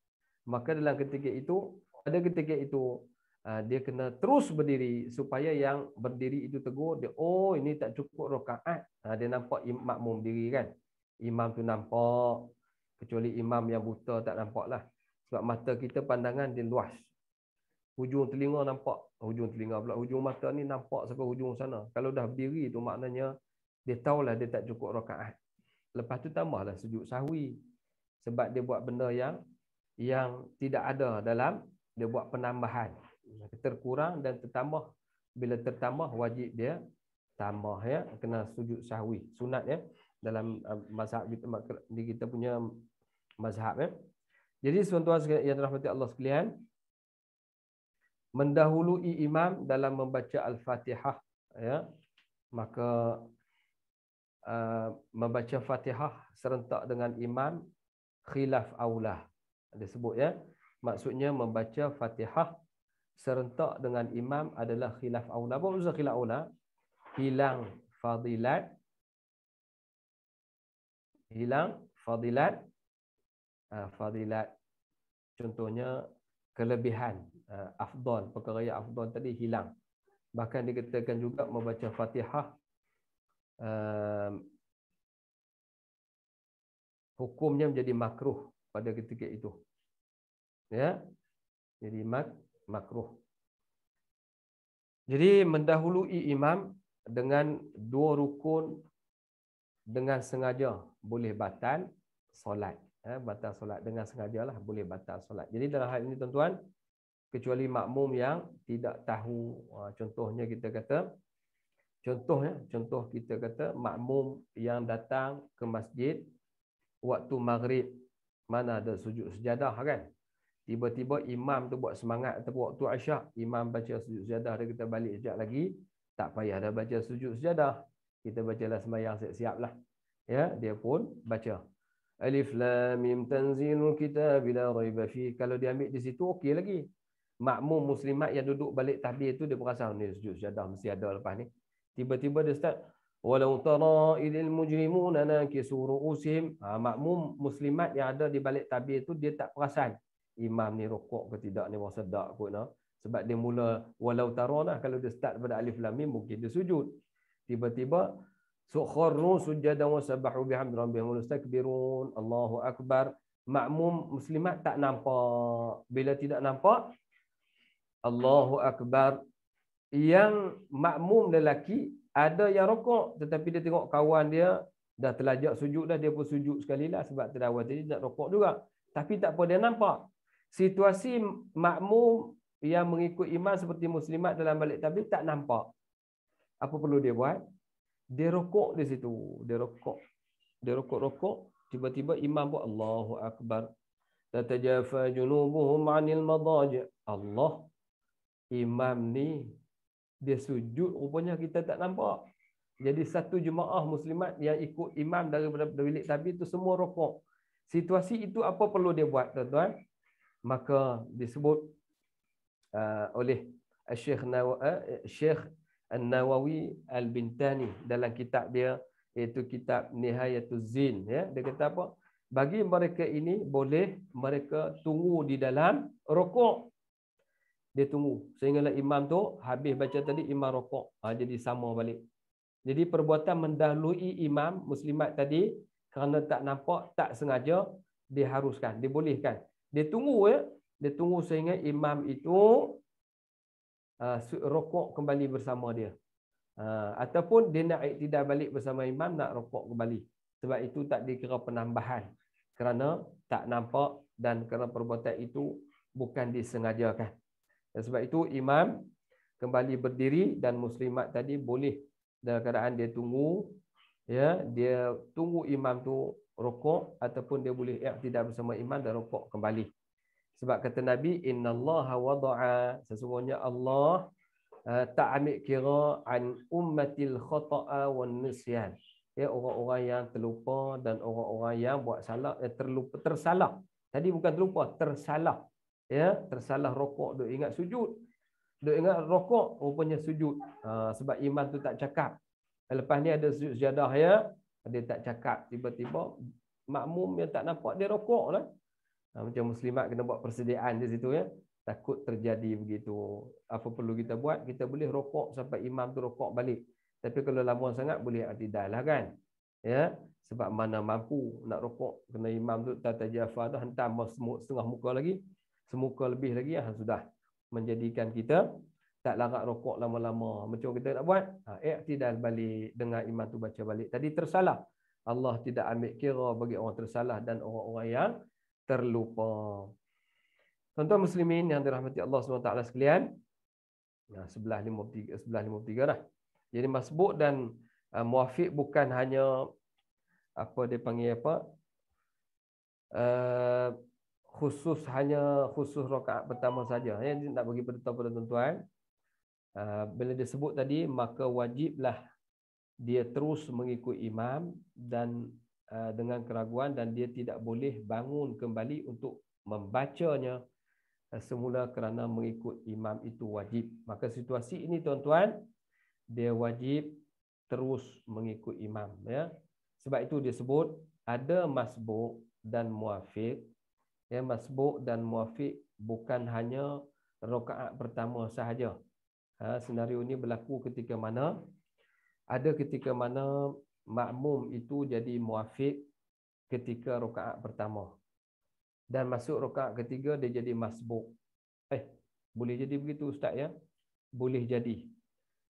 maka dalam ketika itu pada ketika itu uh, dia kena terus berdiri supaya yang berdiri itu tegur dia oh ini tak cukup rakaat uh, dia nampak makmum berdiri kan imam tu nampak kecuali imam yang buta tak nampak lah. sebab mata kita pandangan dia luas hujung telinga nampak hujung telinga pula hujung mata ni nampak sampai hujung sana kalau dah berdiri tu maknanya dia tahulah dia tak cukup rakaat lepas tu tambahlah sujud sahwi sebab dia buat benda yang yang tidak ada dalam dia buat penambahan terkurang dan tertambah bila tertambah wajib dia tambah ya kena sujud sahwi sunat ya dalam uh, mazhab kita di kita punya mazhab ya jadi tuan-tuan yang dirahmati Allah sekalian mendahului imam dalam membaca al-Fatihah ya maka uh, membaca Fatihah serentak dengan imam khilaf aula ada sebut ya Maksudnya membaca Fatihah serentak dengan imam adalah khilaf aula. Apa maksud khilaf aula? Hilang fadilat hilang fadilat ha, fadilat contohnya kelebihan ha, afdal perkara yang afdal tadi hilang bahkan dikatakan juga membaca fatihah um, hukumnya menjadi makruh pada ketika itu ya jadi mak makruh jadi mendahului imam dengan dua rukun dengan sengaja boleh batal solat ya, batal solat dengan sengajalah boleh batal solat jadi dalam hal ini tuan-tuan kecuali makmum yang tidak tahu ha, contohnya kita kata contohnya contoh kita kata makmum yang datang ke masjid waktu maghrib mana ada sujud sejadah kan tiba-tiba imam tu buat semangat ataupun waktu asyak imam baca sujud sejadah dia kita balik sekejap lagi tak payah dah baca sujud sejadah kita bacalah sembahyang siap-siap lah ya dia pun baca alif lam mim tanzilul kita bila raiba fi kalau dia ambil di situ okey lagi makmum muslimat yang duduk balik tahbih tu dia berasa oh, ni sujud sejadah mesti ada lepas ni tiba-tiba dia start walau tara ilal mujrimuna nakisu ruusihim ha, makmum muslimat yang ada di balik tabir tu dia tak perasan imam ni rokok ke tidak ni masa dak kot nah. Sebab dia mula walau taronah kalau dia start pada alif lam mim mungkin dia sujud. Tiba-tiba sukhurru sujadan wa sabahu bihamdi rabbihim wa mustakbirun Allahu akbar. Makmum muslimat tak nampak. Bila tidak nampak Allahu akbar yang makmum lelaki ada yang rokok tetapi dia tengok kawan dia dah telajak sujud dah dia pun sujud sekali lah sebab terawal tadi nak rokok juga tapi tak apa dia nampak situasi makmum yang mengikut imam seperti muslimat dalam balik tabib tak nampak. Apa perlu dia buat? Dia rokok di situ. Dia rokok. Dia rokok-rokok. Tiba-tiba imam buat Allahu Akbar. Tatajafa junubuhum anil madaj. Allah. Imam ni. Dia sujud. Rupanya kita tak nampak. Jadi satu jemaah muslimat yang ikut imam daripada bilik tabib tu semua rokok. Situasi itu apa perlu dia buat tuan-tuan? maka disebut uh, oleh Syekh Nawawi uh, Syekh An-Nawawi Al-Bintani dalam kitab dia iaitu kitab Nihayatul Zin ya dia kata apa bagi mereka ini boleh mereka tunggu di dalam rokok dia tunggu sehinggalah imam tu habis baca tadi imam rokok ha, jadi sama balik jadi perbuatan mendahului imam muslimat tadi kerana tak nampak tak sengaja diharuskan dibolehkan dia tunggu ya dia tunggu sehingga imam itu uh, rokok kembali bersama dia uh, ataupun dia nak tidak balik bersama imam nak rokok kembali sebab itu tak dikira penambahan kerana tak nampak dan kerana perbuatan itu bukan disengajakan dan sebab itu imam kembali berdiri dan muslimat tadi boleh dalam keadaan dia tunggu ya dia tunggu imam tu Rokok ataupun dia boleh i'tidal bersama imam dan rukuk kembali. Sebab kata Nabi Inna Allah wa wada'a sesungguhnya Allah eh, tak ambil kira an ummatil khata'a wan nisyan. Ya orang-orang yang terlupa dan orang-orang yang buat salah eh, terlupa tersalah. Tadi bukan terlupa, tersalah. Ya, tersalah rokok duk ingat sujud. Duk ingat rokok rupanya sujud. Uh, sebab iman tu tak cakap. Lepas ni ada sujud sejadah ya dia tak cakap tiba-tiba makmum yang tak nampak dia rokok lah. Ha, macam muslimat kena buat persediaan di situ ya. Takut terjadi begitu. Apa perlu kita buat? Kita boleh rokok sampai imam tu rokok balik. Tapi kalau lama sangat boleh atidal lah kan. Ya. Sebab mana mampu nak rokok kena imam tu tata jafar tu hantar semua setengah muka lagi. Semuka lebih lagi ya. sudah menjadikan kita tak larat rokok lama-lama macam kita nak buat ha i'tidal balik dengan iman tu baca balik tadi tersalah Allah tidak ambil kira bagi orang tersalah dan orang-orang yang terlupa tuan-tuan muslimin yang dirahmati Allah SWT sekalian nah ha, sebelah tiga sebelah lima tiga dah jadi masbuk dan uh, muafiq bukan hanya apa dia panggil apa uh, khusus hanya khusus rakaat pertama saja ya tak bagi pada tuan-tuan Eh, bila dia sebut tadi maka wajiblah dia terus mengikut imam dan eh, dengan keraguan dan dia tidak boleh bangun kembali untuk membacanya eh, semula kerana mengikut imam itu wajib maka situasi ini tuan-tuan dia wajib terus mengikut imam ya sebab itu dia sebut ada masbuk dan muafiq ya masbuk dan muafiq bukan hanya rakaat pertama sahaja Ha, senario ini berlaku ketika mana? Ada ketika mana makmum itu jadi muafiq ketika rakaat pertama. Dan masuk rakaat ketiga, dia jadi masbuk. Eh, boleh jadi begitu Ustaz ya? Boleh jadi.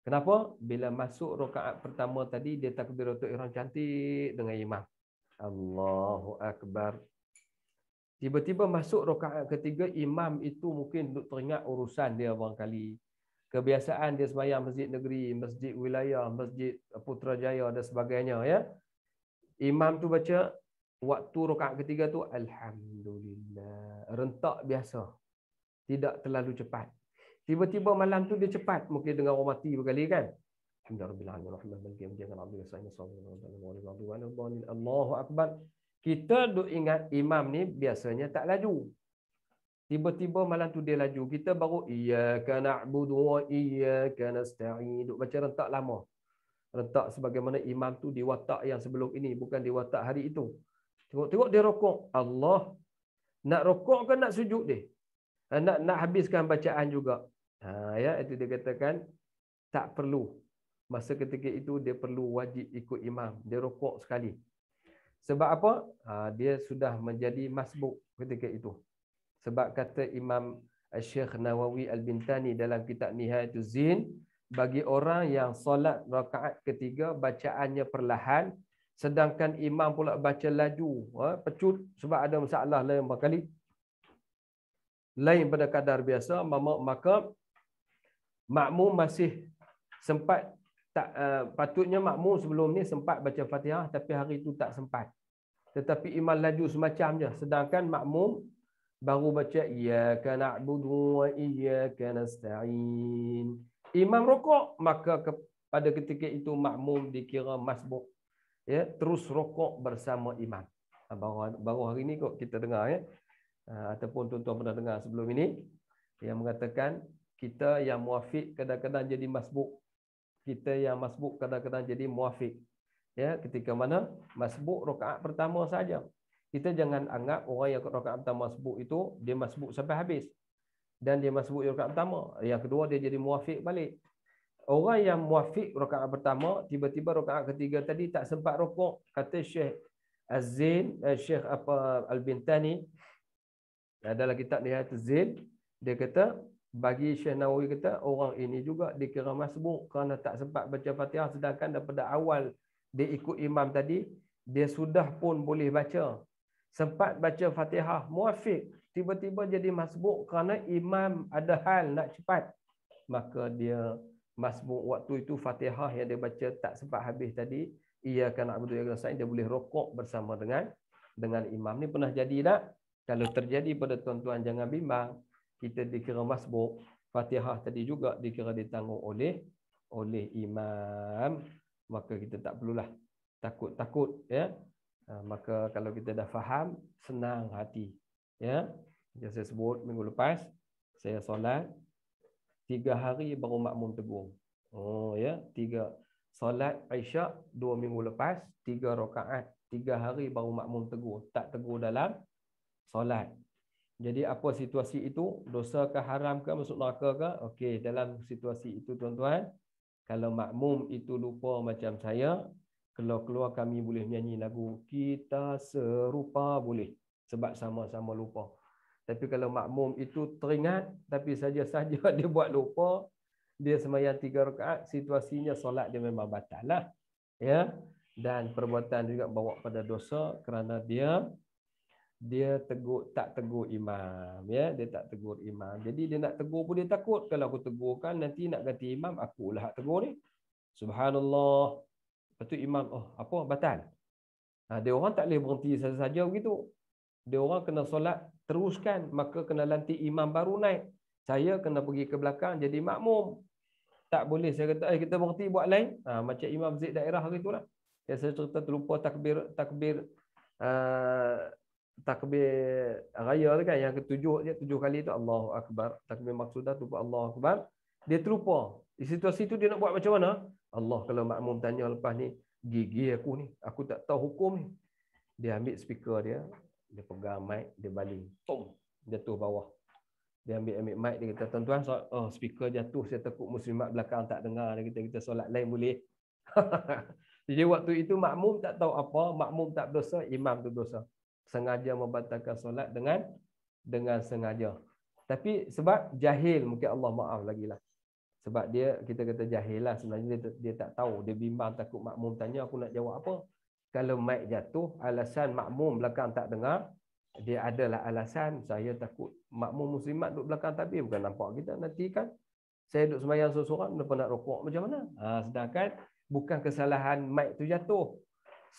Kenapa? Bila masuk rakaat pertama tadi, dia takbir untuk orang cantik dengan imam. Allahu Akbar. Tiba-tiba masuk rakaat ketiga, imam itu mungkin teringat urusan dia barangkali. kali kebiasaan dia sembahyang masjid negeri, masjid wilayah, masjid Putrajaya dan sebagainya ya. Imam tu baca waktu rakaat ketiga tu alhamdulillah. Rentak biasa. Tidak terlalu cepat. Tiba-tiba malam tu dia cepat mungkin dengan orang mati berkali kan. Alhamdulillah Allahu akbar. Kita duk ingat imam ni biasanya tak laju. Tiba-tiba malam tu dia laju. Kita baru iyyaka na'budu wa iyyaka nasta'in. Duk baca rentak lama. Rentak sebagaimana imam tu di watak yang sebelum ini bukan di watak hari itu. Tengok-tengok dia rokok. Allah nak rokok ke nak sujud dia? Ha, nak nak habiskan bacaan juga. Ha, ya itu dia katakan tak perlu. Masa ketika itu dia perlu wajib ikut imam. Dia rokok sekali. Sebab apa? Ha, dia sudah menjadi masbuk ketika itu. Sebab kata Imam Syekh Nawawi Al-Bintani dalam kitab Nihayatul Zin, bagi orang yang solat rakaat ketiga, bacaannya perlahan, sedangkan imam pula baca laju, ha, pecut sebab ada masalah lain berkali. Lain pada kadar biasa, maka makmum masih sempat tak, uh, patutnya makmum sebelum ni sempat baca fatihah tapi hari itu tak sempat. Tetapi imam laju semacamnya. Sedangkan makmum baru baca iyyaka na'budu wa iyyaka nasta'in imam rokok maka pada ketika itu makmum dikira masbuk ya terus rokok bersama imam ha, baru ha- baru hari ini kok kita dengar ya ha, ataupun tuan-tuan pernah dengar sebelum ini yang mengatakan kita yang muafiq kadang-kadang jadi masbuk kita yang masbuk kadang-kadang jadi muafiq ya ketika mana masbuk rokaat pertama saja kita jangan anggap orang yang rakaat pertama sebut itu dia masbuk sampai habis dan dia masbuk di rakaat pertama yang kedua dia jadi muafiq balik orang yang muafiq rakaat pertama tiba-tiba rakaat ketiga tadi tak sempat rukuk kata Syekh Azin Az eh, Syekh apa Al Bintani dalam kitab dia Zain dia kata bagi Syekh Nawawi kata orang ini juga dikira masbuk kerana tak sempat baca Fatihah sedangkan daripada awal dia ikut imam tadi dia sudah pun boleh baca sempat baca Fatihah muafiq tiba-tiba jadi masbuk kerana imam ada hal nak cepat maka dia masbuk waktu itu Fatihah yang dia baca tak sempat habis tadi ia kena abdu ya dia boleh rokok bersama dengan dengan imam ni pernah jadi tak kalau terjadi pada tuan-tuan jangan bimbang kita dikira masbuk Fatihah tadi juga dikira ditanggung oleh oleh imam maka kita tak perlulah takut-takut ya Ah, maka kalau kita dah faham senang hati ya yang saya sebut minggu lepas saya solat tiga hari baru makmum tegung oh ya tiga solat Aisyah dua minggu lepas tiga rakaat tiga hari baru makmum tegur tak tegur dalam solat jadi apa situasi itu dosa ke haram ke masuk neraka ke okey dalam situasi itu tuan-tuan kalau makmum itu lupa macam saya kalau keluar kami boleh nyanyi lagu kita serupa boleh sebab sama-sama lupa tapi kalau makmum itu teringat tapi saja-saja dia buat lupa dia semayang tiga rakaat situasinya solat dia memang batal lah ya dan perbuatan juga bawa pada dosa kerana dia dia tegur tak tegur imam ya dia tak tegur imam jadi dia nak tegur pun dia takut kalau aku tegurkan nanti nak ganti imam aku lah tegur ni subhanallah Lepas tu imam, oh, apa batal? Ha, dia orang tak boleh berhenti saja-saja begitu. Dia orang kena solat teruskan, maka kena lantik imam baru naik. Saya kena pergi ke belakang jadi makmum. Tak boleh saya kata, eh, kita berhenti buat lain. Ha, macam imam zik daerah hari itulah. Ya, saya cerita terlupa takbir takbir uh, takbir raya tu kan yang ketujuh dia tujuh kali tu Allah akbar takbir maksudah tu Allah akbar dia terlupa di situasi tu dia nak buat macam mana Allah kalau makmum tanya lepas ni gigi aku ni aku tak tahu hukum ni dia ambil speaker dia dia pegang mic dia baling tom jatuh bawah dia ambil ambil mic dia kata tuan-tuan so, oh, speaker jatuh saya takut muslimat belakang tak dengar dia kata kita solat lain boleh jadi waktu itu makmum tak tahu apa makmum tak dosa imam tu dosa sengaja membatalkan solat dengan dengan sengaja tapi sebab jahil mungkin Allah maaf lagi sebab dia kita kata jahil lah sebenarnya dia, dia tak tahu dia bimbang takut makmum tanya aku nak jawab apa kalau mic jatuh alasan makmum belakang tak dengar dia adalah alasan saya takut makmum muslimat duduk belakang tapi bukan nampak kita nanti kan saya duduk sembahyang seorang-seorang kenapa nak rokok macam mana ha, sedangkan bukan kesalahan mic tu jatuh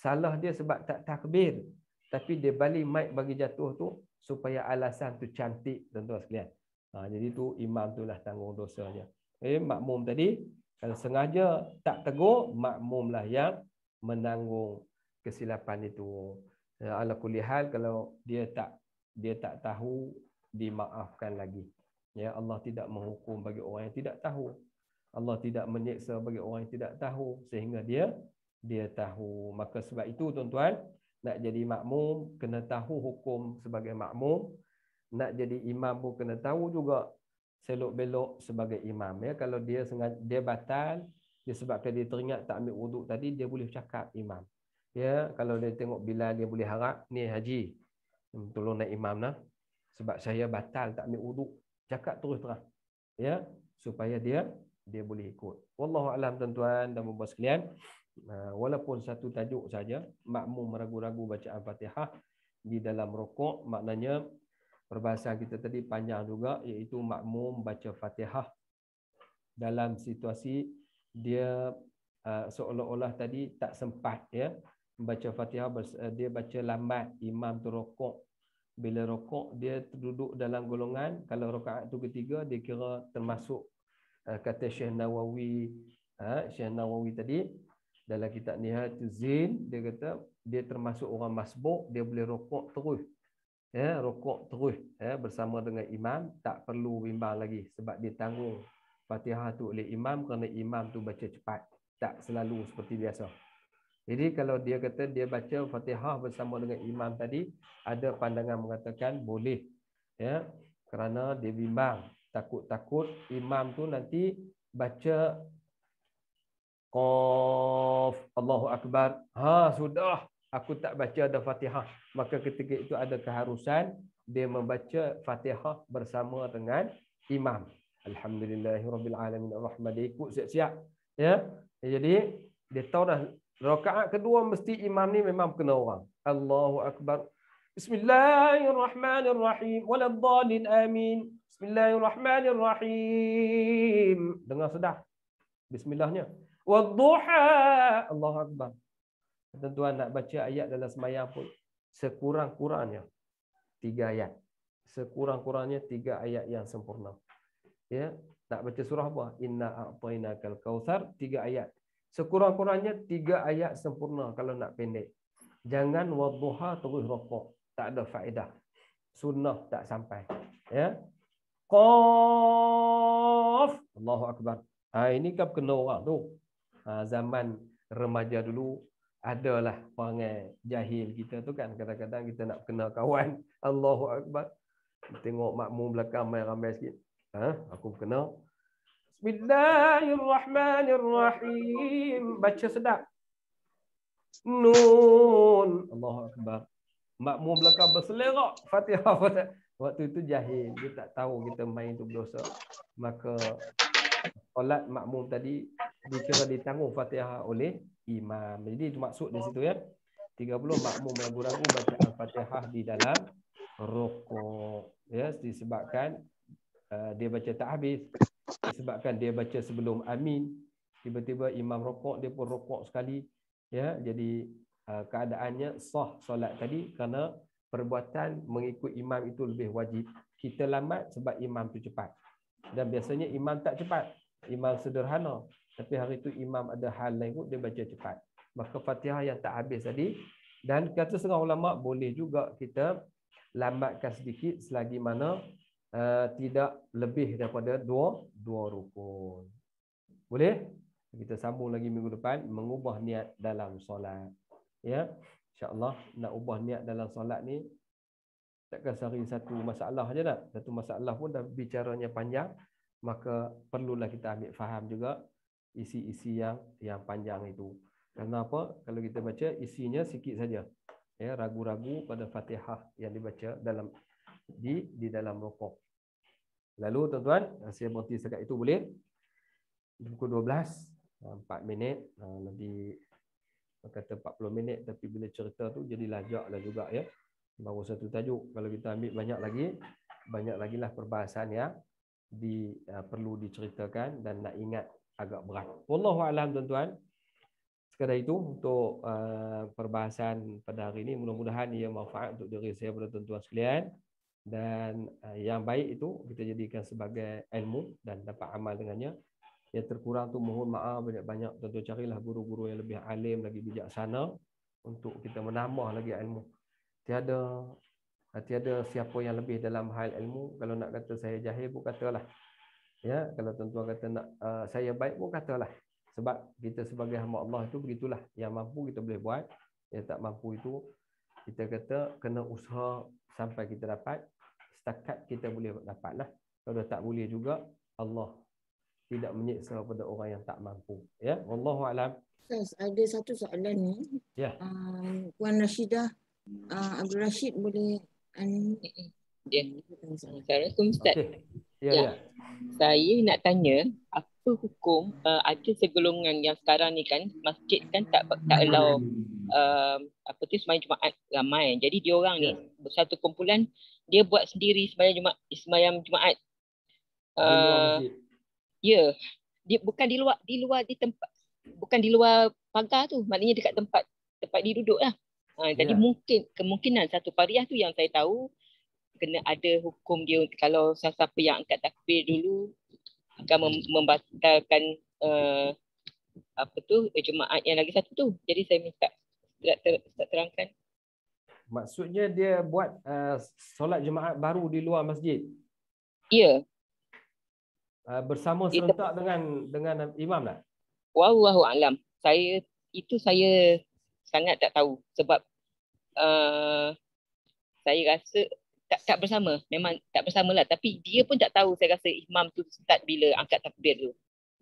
salah dia sebab tak takbir tapi dia balik mic bagi jatuh tu supaya alasan tu cantik tuan-tuan sekalian ha, jadi tu imam tu lah tanggung dosanya Okay, eh, makmum tadi kalau sengaja tak tegur makmumlah yang menanggung kesilapan itu. Eh, ala hal kalau dia tak dia tak tahu dimaafkan lagi. Ya Allah tidak menghukum bagi orang yang tidak tahu. Allah tidak menyiksa bagi orang yang tidak tahu sehingga dia dia tahu. Maka sebab itu tuan-tuan nak jadi makmum kena tahu hukum sebagai makmum. Nak jadi imam pun kena tahu juga selok belok sebagai imam ya kalau dia sengaja dia batal disebabkan dia teringat tak ambil wuduk tadi dia boleh cakap imam ya kalau dia tengok bila dia boleh harap ni haji hmm, tolong naik imam nah sebab saya batal tak ambil wuduk cakap terus terang ya supaya dia dia boleh ikut wallahu alam tuan-tuan dan puan sekalian ah, walaupun satu tajuk saja makmum ragu-ragu bacaan Fatihah di dalam rokok maknanya perbahasan kita tadi panjang juga iaitu makmum baca Fatihah dalam situasi dia uh, seolah-olah tadi tak sempat ya baca Fatihah uh, dia baca lambat imam tu rokok bila rokok dia duduk dalam golongan kalau rakaat tu ketiga dia kira termasuk uh, kata Syekh Nawawi Syekh Nawawi tadi dalam kitab Nihayatuz Zain dia kata dia termasuk orang masbuk dia boleh rokok terus ya rokok terus ya bersama dengan imam tak perlu bimbang lagi sebab ditanggung Fatihah tu oleh imam kerana imam tu baca cepat tak selalu seperti biasa jadi kalau dia kata dia baca Fatihah bersama dengan imam tadi ada pandangan mengatakan boleh ya kerana dia bimbang takut-takut imam tu nanti baca qaf Allahu akbar ha sudah aku tak baca ada fatihah maka ketika itu ada keharusan dia membaca fatihah bersama dengan imam alhamdulillahirabbil alamin arrahman dia ikut siap-siap ya jadi dia tahu dah rakaat kedua mesti imam ni memang kena orang Allahu akbar Bismillahirrahmanirrahim waladdallin amin Bismillahirrahmanirrahim dengar sedah bismillahnya wadduha Allahu akbar tuan-tuan nak baca ayat dalam semayang pun sekurang-kurangnya tiga ayat. Sekurang-kurangnya tiga ayat yang sempurna. Ya, nak baca surah apa? Inna a'tainakal kautsar tiga ayat. Sekurang-kurangnya tiga ayat sempurna kalau nak pendek. Jangan wadduha terus rokok. Tak ada faedah. Sunnah tak sampai. Ya. Qaf. Allahu akbar. Ha, ini kan kena orang tu. Ha, zaman remaja dulu adalah perangai jahil kita tu kan kadang-kadang kita nak kena kawan Allahu akbar tengok makmum belakang main ramai sikit ha aku kena Bismillahirrahmanirrahim baca sedap nun Allahu akbar makmum belakang berselerak Fatihah Fatihah waktu itu jahil dia tak tahu kita main tu berdosa maka solat makmum tadi dikira ditanggung Fatihah oleh imam. Jadi itu maksud di situ ya. 30 makmum ragu-ragu baca Al-Fatihah di dalam rukuk. Ya, disebabkan uh, dia baca tak habis. Disebabkan dia baca sebelum amin. Tiba-tiba imam rukuk, dia pun rukuk sekali. Ya, jadi uh, keadaannya sah solat tadi kerana perbuatan mengikut imam itu lebih wajib. Kita lambat sebab imam tu cepat. Dan biasanya imam tak cepat. Imam sederhana. Tapi hari itu imam ada hal lain pun, dia baca cepat. Maka fatihah yang tak habis tadi. Dan kata setengah ulama' boleh juga kita lambatkan sedikit selagi mana uh, tidak lebih daripada dua, dua rukun. Boleh? Kita sambung lagi minggu depan. Mengubah niat dalam solat. Ya? InsyaAllah nak ubah niat dalam solat ni takkan sehari satu masalah je tak? Satu masalah pun dah bicaranya panjang. Maka perlulah kita ambil faham juga isi-isi yang yang panjang itu. Kenapa? Kalau kita baca isinya sikit saja. Ya, ragu-ragu pada Fatihah yang dibaca dalam di di dalam rokok. Lalu tuan-tuan, eh, saya berhenti setakat itu boleh. Pukul 12, 4 eh, minit, eh, nanti kata 40 minit tapi bila cerita tu jadi lajaklah juga ya. Baru satu tajuk. Kalau kita ambil banyak lagi, banyak lagilah perbahasan ya. di, uh, perlu diceritakan dan nak ingat agak berat. Wallahu a'lam tuan-tuan. Sekadar itu untuk uh, perbahasan pada hari ini mudah-mudahan ia manfaat untuk diri saya pada tuan-tuan sekalian dan uh, yang baik itu kita jadikan sebagai ilmu dan dapat amal dengannya. Yang terkurang tu mohon maaf banyak-banyak tuan-tuan carilah guru-guru yang lebih alim lagi bijaksana untuk kita menambah lagi ilmu. Tiada uh, tiada siapa yang lebih dalam hal ilmu kalau nak kata saya jahil pun katalah Ya, kalau tuan-tuan kata nak uh, saya baik pun katalah. Sebab kita sebagai hamba Allah itu begitulah. Yang mampu kita boleh buat, yang tak mampu itu kita kata kena usaha sampai kita dapat setakat kita boleh dapatlah. Kalau tak boleh juga Allah tidak menyiksa pada orang yang tak mampu. Ya, wallahu alam. Yes, ada satu soalan ni. Ya. Yeah. Um, uh, Puan Rashidah uh, Abdul Rashid boleh uh, um, yeah. Assalamualaikum Ustaz. Ya, ya. ya. Saya nak tanya apa hukum uh, ada segolongan yang sekarang ni kan masjid kan tak tak allow um, apa tu sembahyang Jumaat ramai. Jadi dia orang ya. ni satu kumpulan dia buat sendiri sembahyang Jumaat sembahyang Jumaat. Uh, ya. Di, bukan di luar di luar di tempat bukan di luar pagar tu maknanya dekat tempat tempat dia duduklah. Ha, ah, jadi yeah. mungkin kemungkinan satu pariah tu yang saya tahu kena ada hukum dia kalau siapa yang angkat takbir dulu akan membatalkan uh, apa tu eh, jemaat yang lagi satu tu. Jadi saya minta tak ter, terangkan. Maksudnya dia buat uh, solat jemaat baru di luar masjid. Ya. Uh, bersama serentak dengan dengan imam lah. Wallahu alam. Saya itu saya sangat tak tahu sebab uh, saya rasa tak tak bersama memang tak bersama lah. tapi dia pun tak tahu saya rasa imam tu start bila angkat takbir tu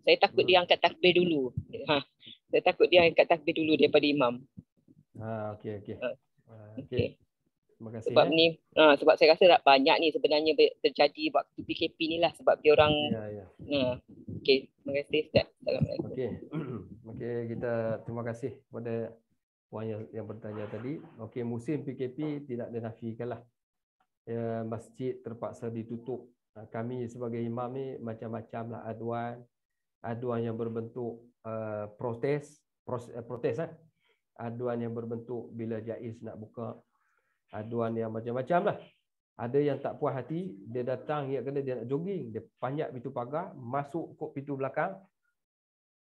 saya takut dia hmm. angkat takbir dulu ha saya takut dia angkat takbir dulu daripada imam ha okay, okay, ha. ha okey terima kasih sebab eh. ni ha sebab saya rasa tak banyak ni sebenarnya terjadi waktu PKP ni lah sebab dia orang ya ya ha okey terima kasih Okay, okay, kita terima kasih kepada puan yang, yang bertanya tadi Okay, musim PKP tidak dinafikan lah Ya, masjid terpaksa ditutup. Kami sebagai imam ni macam-macam lah aduan, aduan yang berbentuk protes, protes lah. Aduan yang berbentuk bila jais nak buka, aduan yang macam-macam lah. Ada yang tak puas hati, dia datang, dia kena dia nak jogging, dia panjat pintu pagar, masuk kok pintu belakang,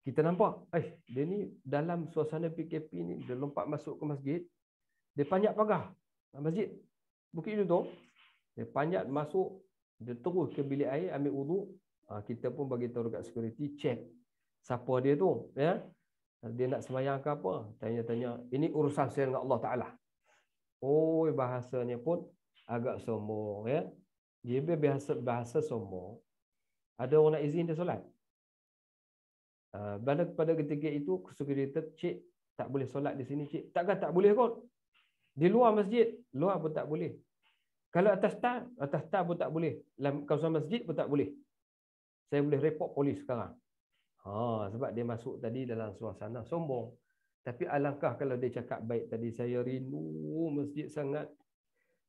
kita nampak, eh, dia ni dalam suasana PKP ni, dia lompat masuk ke masjid, dia panjat pagar masjid. Bukit Jutong, dia panjat masuk dia terus ke bilik air ambil wuduk ah, kita pun bagi tahu dekat security check siapa dia tu ya dia nak sembahyang ke apa tanya-tanya ini urusan saya dengan Allah taala oh bahasanya pun agak sombong ya dia biasa bahasa sombong ada orang nak izin dia solat pada ah, pada ketika itu security cik tak boleh solat di sini cik takkan tak boleh kot di luar masjid luar pun tak boleh kalau atas tak, atas tak pun tak boleh. Dalam kawasan masjid pun tak boleh. Saya boleh report polis sekarang. Ha, sebab dia masuk tadi dalam suasana sombong. Tapi alangkah kalau dia cakap baik tadi, saya rindu masjid sangat.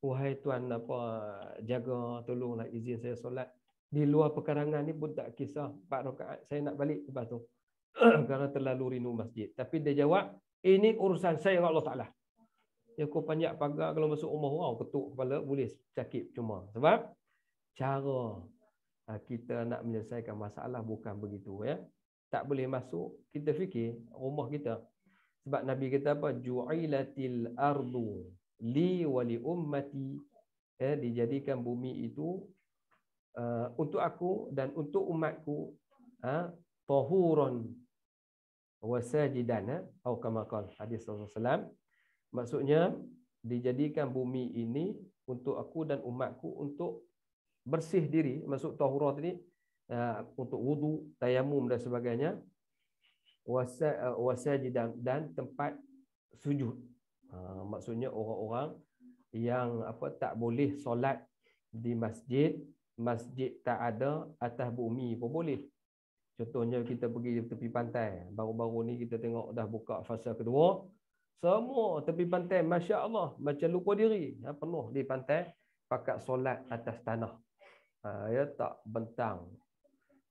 Wahai Tuhan apa, jaga, tolonglah izin saya solat. Di luar pekarangan ni pun tak kisah. Pak Rokaat, saya nak balik lepas tu. Kerana terlalu rindu masjid. Tapi dia jawab, ini urusan saya Allah Ta'ala yang kau panjat pagar kalau masuk rumah orang ketuk kepala boleh sakit cuma sebab cara ha, kita nak menyelesaikan masalah bukan begitu ya tak boleh masuk kita fikir rumah kita sebab nabi kata apa ju'ilatil ardu li wali ummati ya dijadikan bumi itu uh, untuk aku dan untuk umatku ha tahuran wa sajidan ha? atau kama hadis Rasulullah. Maksudnya dijadikan bumi ini untuk aku dan umatku untuk bersih diri masuk tahura tadi ha, untuk wudu, tayamum dan sebagainya. Eh, Wasajid dan, dan tempat sujud. Ha, maksudnya orang-orang yang apa tak boleh solat di masjid, masjid tak ada atas bumi pun boleh. Contohnya kita pergi tepi pantai. Baru-baru ni kita tengok dah buka fasa kedua. Semua tepi pantai, Masya Allah, macam lupa diri. Ya, penuh di pantai, pakat solat atas tanah. Ha, ya, tak bentang.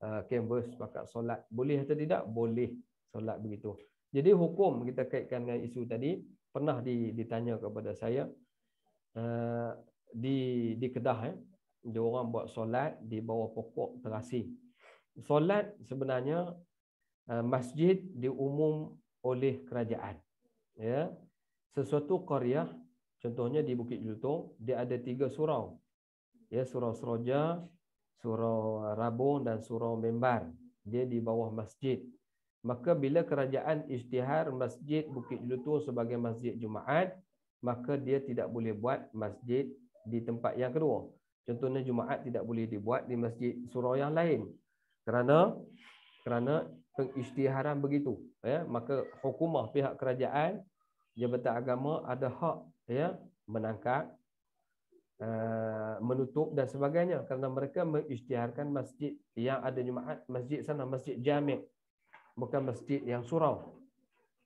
Ha, canvas pakat solat. Boleh atau tidak? Boleh solat begitu. Jadi hukum kita kaitkan dengan isu tadi, pernah ditanya kepada saya, uh, di, di Kedah, eh, dia orang buat solat di bawah pokok terasi. Solat sebenarnya ha, masjid diumum oleh kerajaan ya sesuatu karya contohnya di Bukit Jultung dia ada tiga surau ya surau Seroja surau Rabung dan surau Membar dia di bawah masjid maka bila kerajaan isytihar masjid Bukit Jultung sebagai masjid Jumaat maka dia tidak boleh buat masjid di tempat yang kedua contohnya Jumaat tidak boleh dibuat di masjid surau yang lain kerana kerana pengisytiharan begitu ya maka hukumah pihak kerajaan jabatan agama ada hak ya menangkap uh, menutup dan sebagainya kerana mereka mengisytiharkan masjid yang ada jumaat masjid sana masjid jami' bukan masjid yang surau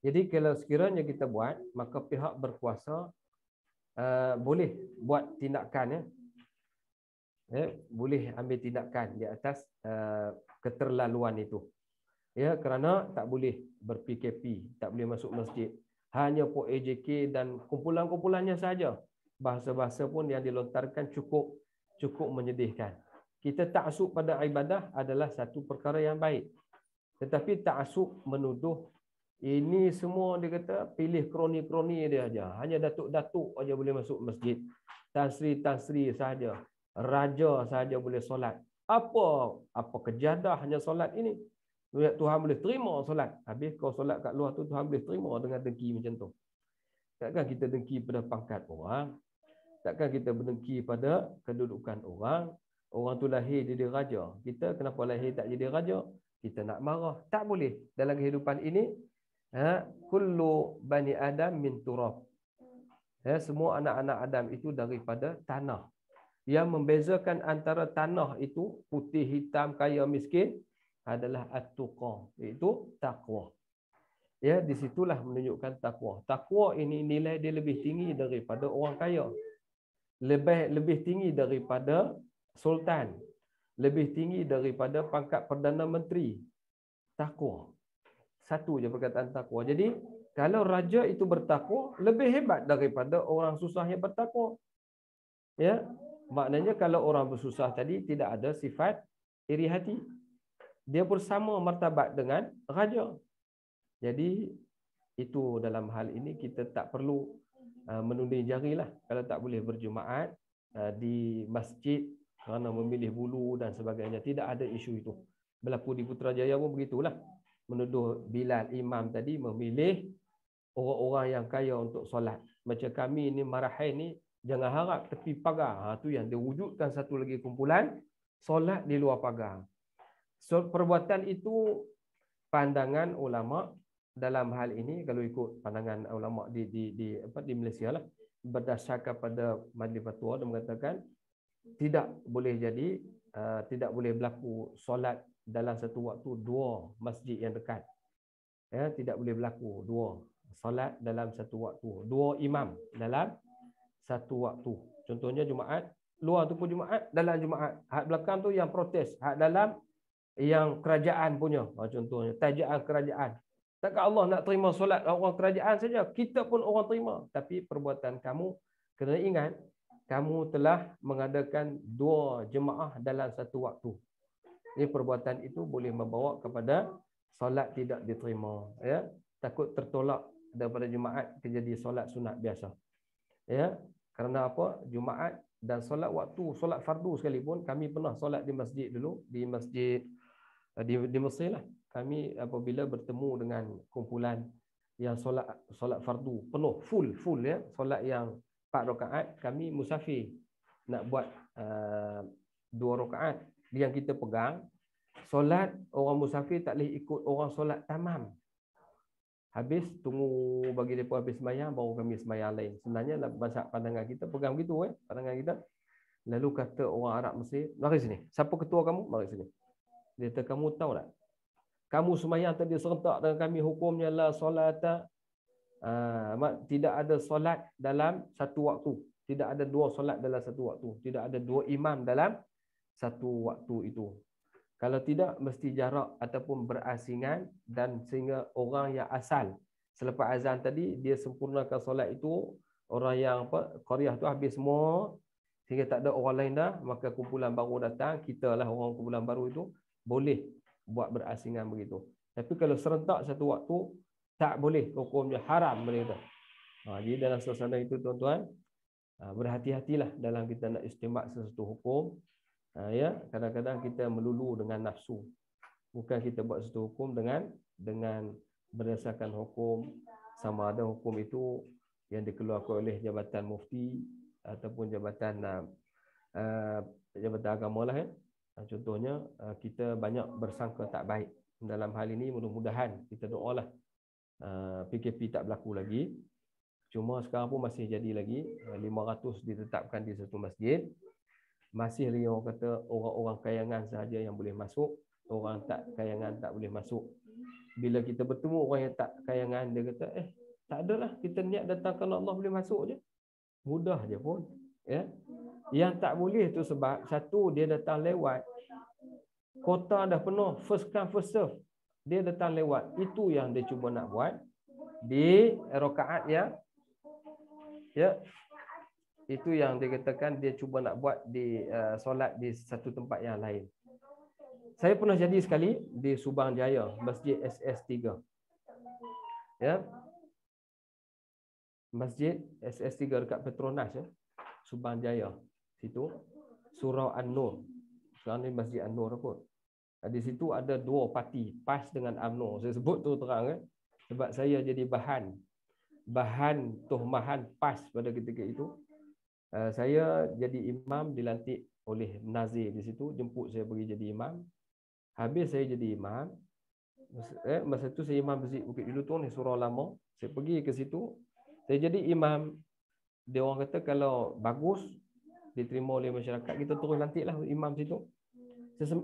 jadi kalau sekiranya kita buat maka pihak berkuasa uh, boleh buat tindakan ya ya boleh ambil tindakan di atas uh, keterlaluan itu ya kerana tak boleh ber-PKP, tak boleh masuk masjid. Hanya pok AJK dan kumpulan-kumpulannya saja. Bahasa-bahasa pun yang dilontarkan cukup cukup menyedihkan. Kita tak asuk pada ibadah adalah satu perkara yang baik. Tetapi tak asuk menuduh ini semua dia kata pilih kroni-kroni dia saja. Hanya datuk-datuk saja boleh masuk masjid. Tan Sri-Tansri saja. Raja saja boleh solat. Apa apa kejadah hanya solat ini? Tuhan boleh terima solat. Habis kau solat kat luar tu, Tuhan boleh terima dengan dengki macam tu. Takkan kita dengki pada pangkat orang. Takkan kita berdengki pada kedudukan orang. Orang tu lahir jadi raja. Kita kenapa lahir tak jadi raja? Kita nak marah. Tak boleh. Dalam kehidupan ini, ha, kullu bani Adam min turab. Ha, semua anak-anak Adam itu daripada tanah. Yang membezakan antara tanah itu, putih, hitam, kaya, miskin, adalah at-tuqa iaitu takwa. Ya, di situlah menunjukkan takwa. Takwa ini nilai dia lebih tinggi daripada orang kaya. Lebih lebih tinggi daripada sultan. Lebih tinggi daripada pangkat perdana menteri. Takwa. Satu je perkataan takwa. Jadi, kalau raja itu bertakwa, lebih hebat daripada orang susah yang bertakwa. Ya, maknanya kalau orang bersusah tadi tidak ada sifat iri hati dia pun sama martabat dengan raja. Jadi itu dalam hal ini kita tak perlu uh, menunding jarilah kalau tak boleh berjumaat uh, di masjid kerana memilih bulu dan sebagainya. Tidak ada isu itu. Berlaku di Putrajaya pun begitulah. Menuduh Bilal Imam tadi memilih orang-orang yang kaya untuk solat. Macam kami ni marahai ni jangan harap tepi pagar. Ha, tu yang diwujudkan satu lagi kumpulan solat di luar pagar. So, perbuatan itu pandangan ulama dalam hal ini kalau ikut pandangan ulama di di di apa di Malaysia lah berdasarkan pada majlis fatwa dia mengatakan tidak boleh jadi uh, tidak boleh berlaku solat dalam satu waktu dua masjid yang dekat ya tidak boleh berlaku dua solat dalam satu waktu dua imam dalam satu waktu contohnya jumaat luar tu pun jumaat dalam jumaat hak belakang tu yang protes hak dalam yang kerajaan punya. Ah, contohnya, tajaan kerajaan. Takkan Allah nak terima solat orang kerajaan saja? Kita pun orang terima. Tapi perbuatan kamu, kena ingat, kamu telah mengadakan dua jemaah dalam satu waktu. Ini perbuatan itu boleh membawa kepada solat tidak diterima. Ya? Takut tertolak daripada jemaah kejadi solat sunat biasa. Ya? Kerana apa? Jumaat dan solat waktu, solat fardu sekalipun, kami pernah solat di masjid dulu, di masjid Eh, di, di Mesir lah kami apabila bertemu dengan kumpulan yang solat solat fardu penuh full full ya solat yang 4 rakaat kami musafir nak buat uh, eh, 2 rakaat yang kita pegang solat orang musafir tak boleh ikut orang solat tamam habis tunggu bagi depa habis sembahyang baru kami sembahyang lain sebenarnya bahasa pandangan kita pegang begitu eh pandangan kita lalu kata orang Arab Mesir mari sini siapa ketua kamu mari sini dia kata, kamu tahu tak? Kamu semayang tadi serentak dengan kami hukumnya la solata. Uh, tidak ada solat dalam satu waktu. Tidak ada dua solat dalam satu waktu. Tidak ada dua imam dalam satu waktu itu. Kalau tidak, mesti jarak ataupun berasingan dan sehingga orang yang asal. Selepas azan tadi, dia sempurnakan solat itu. Orang yang apa, Korea tu habis semua. Sehingga tak ada orang lain dah. Maka kumpulan baru datang. Kitalah orang kumpulan baru itu boleh buat berasingan begitu. Tapi kalau serentak satu waktu, tak boleh. Hukumnya haram mereka. Ha, jadi dalam suasana itu, tuan-tuan, ha, berhati-hatilah dalam kita nak istimak sesuatu hukum. Ha, ya, Kadang-kadang kita melulu dengan nafsu. Bukan kita buat sesuatu hukum dengan dengan berdasarkan hukum sama ada hukum itu yang dikeluarkan oleh jabatan mufti ataupun jabatan uh, jabatan agama lah ya. Ah, contohnya, ah, kita banyak bersangka tak baik. Dalam hal ini, mudah-mudahan kita doa lah PKP ah, tak berlaku lagi. Cuma sekarang pun masih jadi lagi. 500 ditetapkan di satu masjid. Masih lagi orang kata orang-orang kayangan sahaja yang boleh masuk. Orang tak kayangan tak boleh masuk. Bila kita bertemu orang yang tak kayangan, dia kata, eh, tak adalah. Kita niat datang kalau Allah boleh masuk je. Mudah je pun. Ya? Yang tak boleh tu sebab satu dia datang lewat. Kota dah penuh first come first serve. Dia datang lewat. Itu yang dia cuba nak buat di rakaat ya. Ya. Itu yang dia dikatakan dia cuba nak buat di uh, solat di satu tempat yang lain. Saya pernah jadi sekali di Subang Jaya, Masjid SS3. Ya. Masjid SS3 dekat Petronas ya. Subang Jaya situ surau An-Nur. Sekarang ni Masjid An-Nur kot. Di situ ada dua parti, PAS dengan UMNO. Saya sebut tu terang eh? Sebab saya jadi bahan. Bahan tuhmahan PAS pada ketika itu. Eh, saya jadi imam dilantik oleh Nazir di situ. Jemput saya pergi jadi imam. Habis saya jadi imam. Eh, masa itu saya imam Masjid Bukit Dilutung ni surau lama. Saya pergi ke situ. Saya jadi imam. Dia orang kata kalau bagus, diterima oleh masyarakat kita terus lah imam situ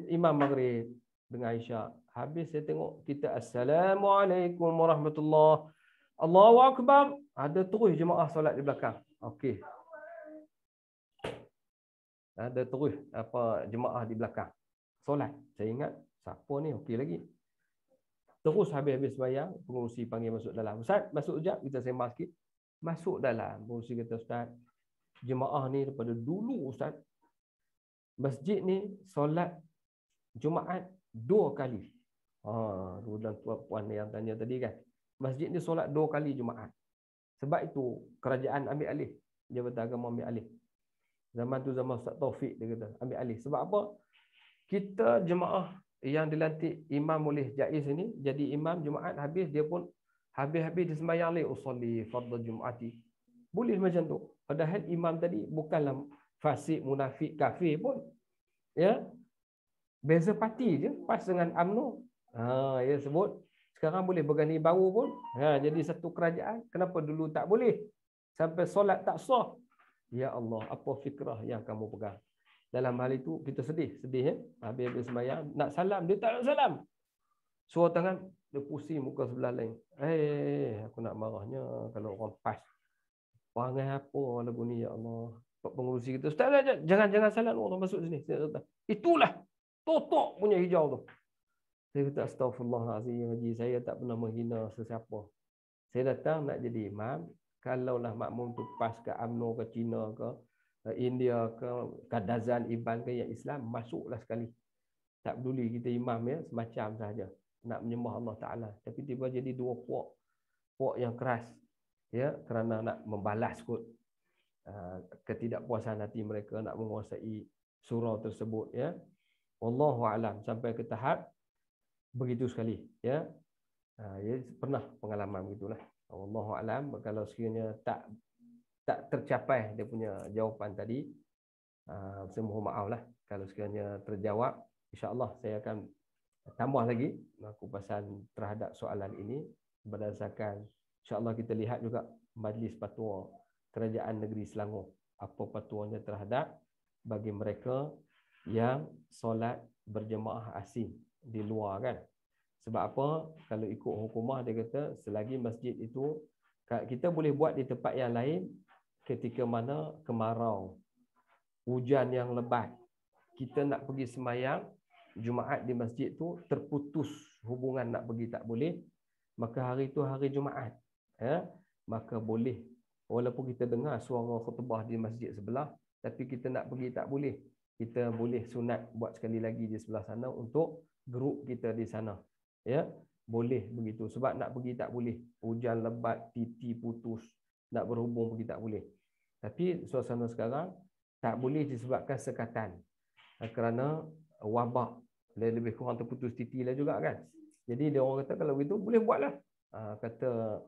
imam maghrib dengan Aisyah habis saya tengok kita assalamualaikum warahmatullahi Allahu akbar ada terus jemaah solat di belakang okey ada terus apa jemaah di belakang solat saya ingat siapa ni okey lagi terus habis-habis bayang pengurusi panggil masuk dalam ustaz masuk jap kita sembah sikit masuk dalam pengurusi kata ustaz jemaah ni daripada dulu ustaz masjid ni solat Jumaat dua kali ha tuan puan yang tanya tadi kan masjid ni solat dua kali Jumaat sebab itu kerajaan ambil alih jabatan agama ambil alih zaman tu zaman Ustaz Taufik dia kata ambil alih sebab apa kita jemaah yang dilantik imam oleh jais ini jadi imam Jumaat habis dia pun habis-habis dia sembahyang lagi usolli fardhu jumaati boleh macam tu Padahal imam tadi bukanlah fasik, munafik, kafir pun. Ya. Beza parti je PAS dengan amno. Ha, dia ya sebut sekarang boleh berganding baru pun. Ha, jadi satu kerajaan. Kenapa dulu tak boleh? Sampai solat tak sah. Ya Allah, apa fikrah yang kamu pegang? Dalam hal itu, kita sedih. Sedih, ya? Habis-habis sembahyang. Nak salam, dia tak nak salam. Suruh tangan, dia pusing muka sebelah lain. Eh, hey, aku nak marahnya kalau orang pas. Perangai apa lagu ni ya Allah. Pak pengurusi kita, ustaz jangan jangan salat orang masuk sini. Saya kata, itulah totok punya hijau tu. Saya kata astagfirullahalazim haji saya tak pernah menghina sesiapa. Saya datang nak jadi imam, kalaulah makmum tu pas ke UMNO ke Cina ke eh, India ke Kadazan Iban ke yang Islam masuklah sekali. Tak peduli kita imam ya semacam saja nak menyembah Allah Taala tapi tiba jadi dua puak puak yang keras ya kerana nak membalas kot uh, ketidakpuasan hati mereka nak menguasai surau tersebut ya wallahu alam sampai ke tahap begitu sekali ya uh, ya pernah pengalaman begitulah wallahu alam kalau sekiranya tak tak tercapai dia punya jawapan tadi uh, saya mohon maaf lah kalau sekiranya terjawab insyaallah saya akan tambah lagi aku pasal terhadap soalan ini berdasarkan InsyaAllah kita lihat juga majlis patua kerajaan negeri Selangor. Apa patuanya terhadap bagi mereka yang solat berjemaah asing di luar kan. Sebab apa? Kalau ikut hukumah dia kata selagi masjid itu kita boleh buat di tempat yang lain ketika mana kemarau hujan yang lebat kita nak pergi semayang Jumaat di masjid tu terputus hubungan nak pergi tak boleh maka hari itu hari Jumaat ya, maka boleh. Walaupun kita dengar suara khutbah di masjid sebelah, tapi kita nak pergi tak boleh. Kita boleh sunat buat sekali lagi di sebelah sana untuk grup kita di sana. Ya, boleh begitu. Sebab nak pergi tak boleh. Hujan lebat, titi putus. Nak berhubung pergi tak boleh. Tapi suasana sekarang tak boleh disebabkan sekatan. Eh, kerana wabak lebih kurang terputus titi lah juga kan. Jadi dia orang kata kalau begitu boleh buatlah. Ah, kata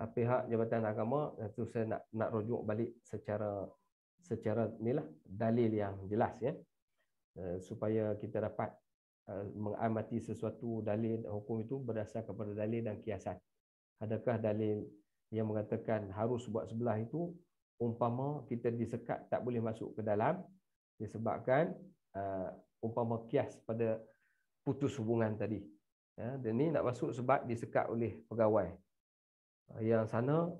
Ah, pihak Jabatan Agama itu saya nak nak rujuk balik secara secara inilah dalil yang jelas ya. Eh, supaya kita dapat eh, mengamati sesuatu dalil hukum itu berdasar kepada dalil dan kiasan. Adakah dalil yang mengatakan harus buat sebelah itu umpama kita disekat tak boleh masuk ke dalam disebabkan uh, umpama kias pada putus hubungan tadi. Ya, dan ini nak masuk sebab disekat oleh pegawai. Eh, yang sana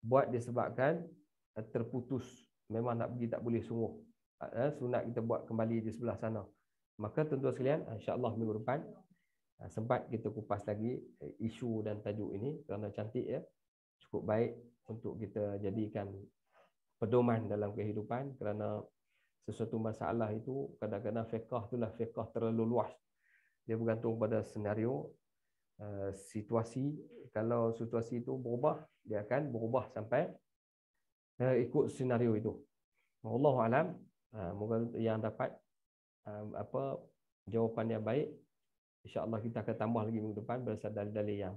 buat disebabkan eh, terputus memang nak pergi tak boleh sungguh eh, sunat kita buat kembali di sebelah sana maka tentu sekalian insya Allah minggu depan sempat kita kupas lagi isu dan tajuk ini kerana cantik ya cukup baik untuk kita jadikan pedoman dalam kehidupan kerana sesuatu masalah itu kadang-kadang fiqh itulah fiqh terlalu luas dia bergantung pada senario Eh, situasi kalau situasi itu berubah dia akan berubah sampai uh, ikut senario itu Allah alam uh, moga yang dapat uh, apa jawapan yang baik insyaallah kita akan tambah lagi minggu depan berdasar dalil-dalil yang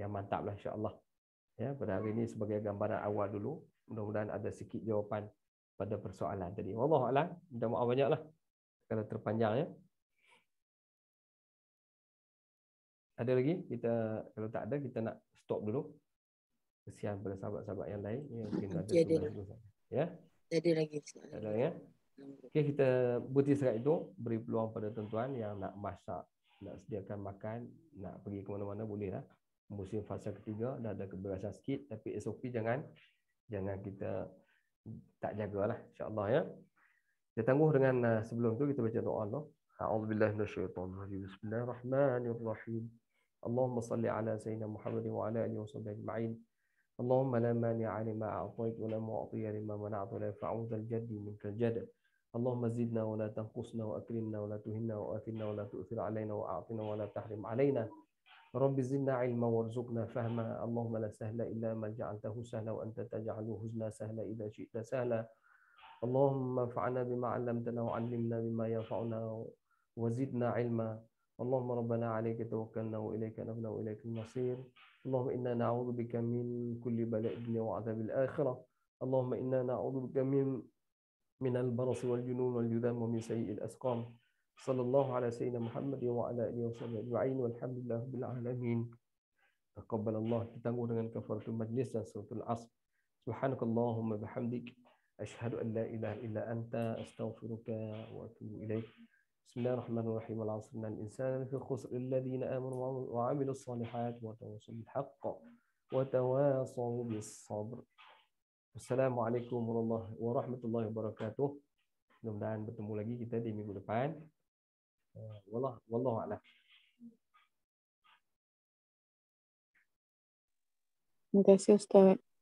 yang mantaplah insyaallah ya pada hari ini sebagai gambaran awal dulu mudah-mudahan ada sikit jawapan pada persoalan tadi wallahu alam minta maaf banyaklah kalau terpanjang ya Ada lagi? Kita kalau tak ada kita nak stop dulu. Kesian pada sahabat-sahabat yang lain yang mungkin ada. Ya. Ada lagi. Ya. lagi. Hmm. ya. Okey kita buti serat itu beri peluang pada tuan-tuan yang nak masak, nak sediakan makan, nak pergi ke mana-mana boleh lah. Musim fasa ketiga dah ada keberasan sikit tapi SOP jangan jangan kita tak jagalah insya-Allah ya. Kita tangguh dengan uh, sebelum tu kita baca doa Allah. أعوذ بالله من الشيطان اللهم صل على سيدنا محمد وعلى آله وصحبه أجمعين اللهم لا مانع لما أعطيت ولا معطي لما منعت ولا ينفع ذا الجد منك الجد اللهم زدنا ولا تنقصنا وأكرمنا ولا تهنا واثنا ولا تؤثر علينا وأعطنا ولا تحرم علينا رب زدنا علما وارزقنا فهما اللهم لا سهل إلا ما جعلته سهلا وأنت تجعل حزنا سهلا إذا شئت سهلا اللهم انفعنا بما علمتنا وعلمنا بما ينفعنا وزدنا علما اللهم ربنا عليك توكلنا وإليك نبنا وإليك المصير اللهم إنا نعوذ بك من كل بلاء الدنيا وعذاب الآخرة اللهم إنا نعوذ بك من من البرص والجنون والجذام ومن سيء الأسقام صلى الله على سيدنا محمد وعلى آله وصحبه أجمعين والحمد لله رب العالمين تقبل الله تتنقل من كفرة المجلس سورة العصر سبحانك اللهم بحمدك أشهد أن لا إله إلا أنت أستغفرك وأتوب إليك بسم الله الرحمن الرحيم العصر من الانسان في خسر الذين امنوا وعملوا الصالحات وتواصوا بالحق وتواصوا بالصبر السلام عليكم ورحمه الله وبركاته mudah-mudahan bertemu lagi kita di minggu depan eh, wallah wallahu a'lam terima kasih ustaz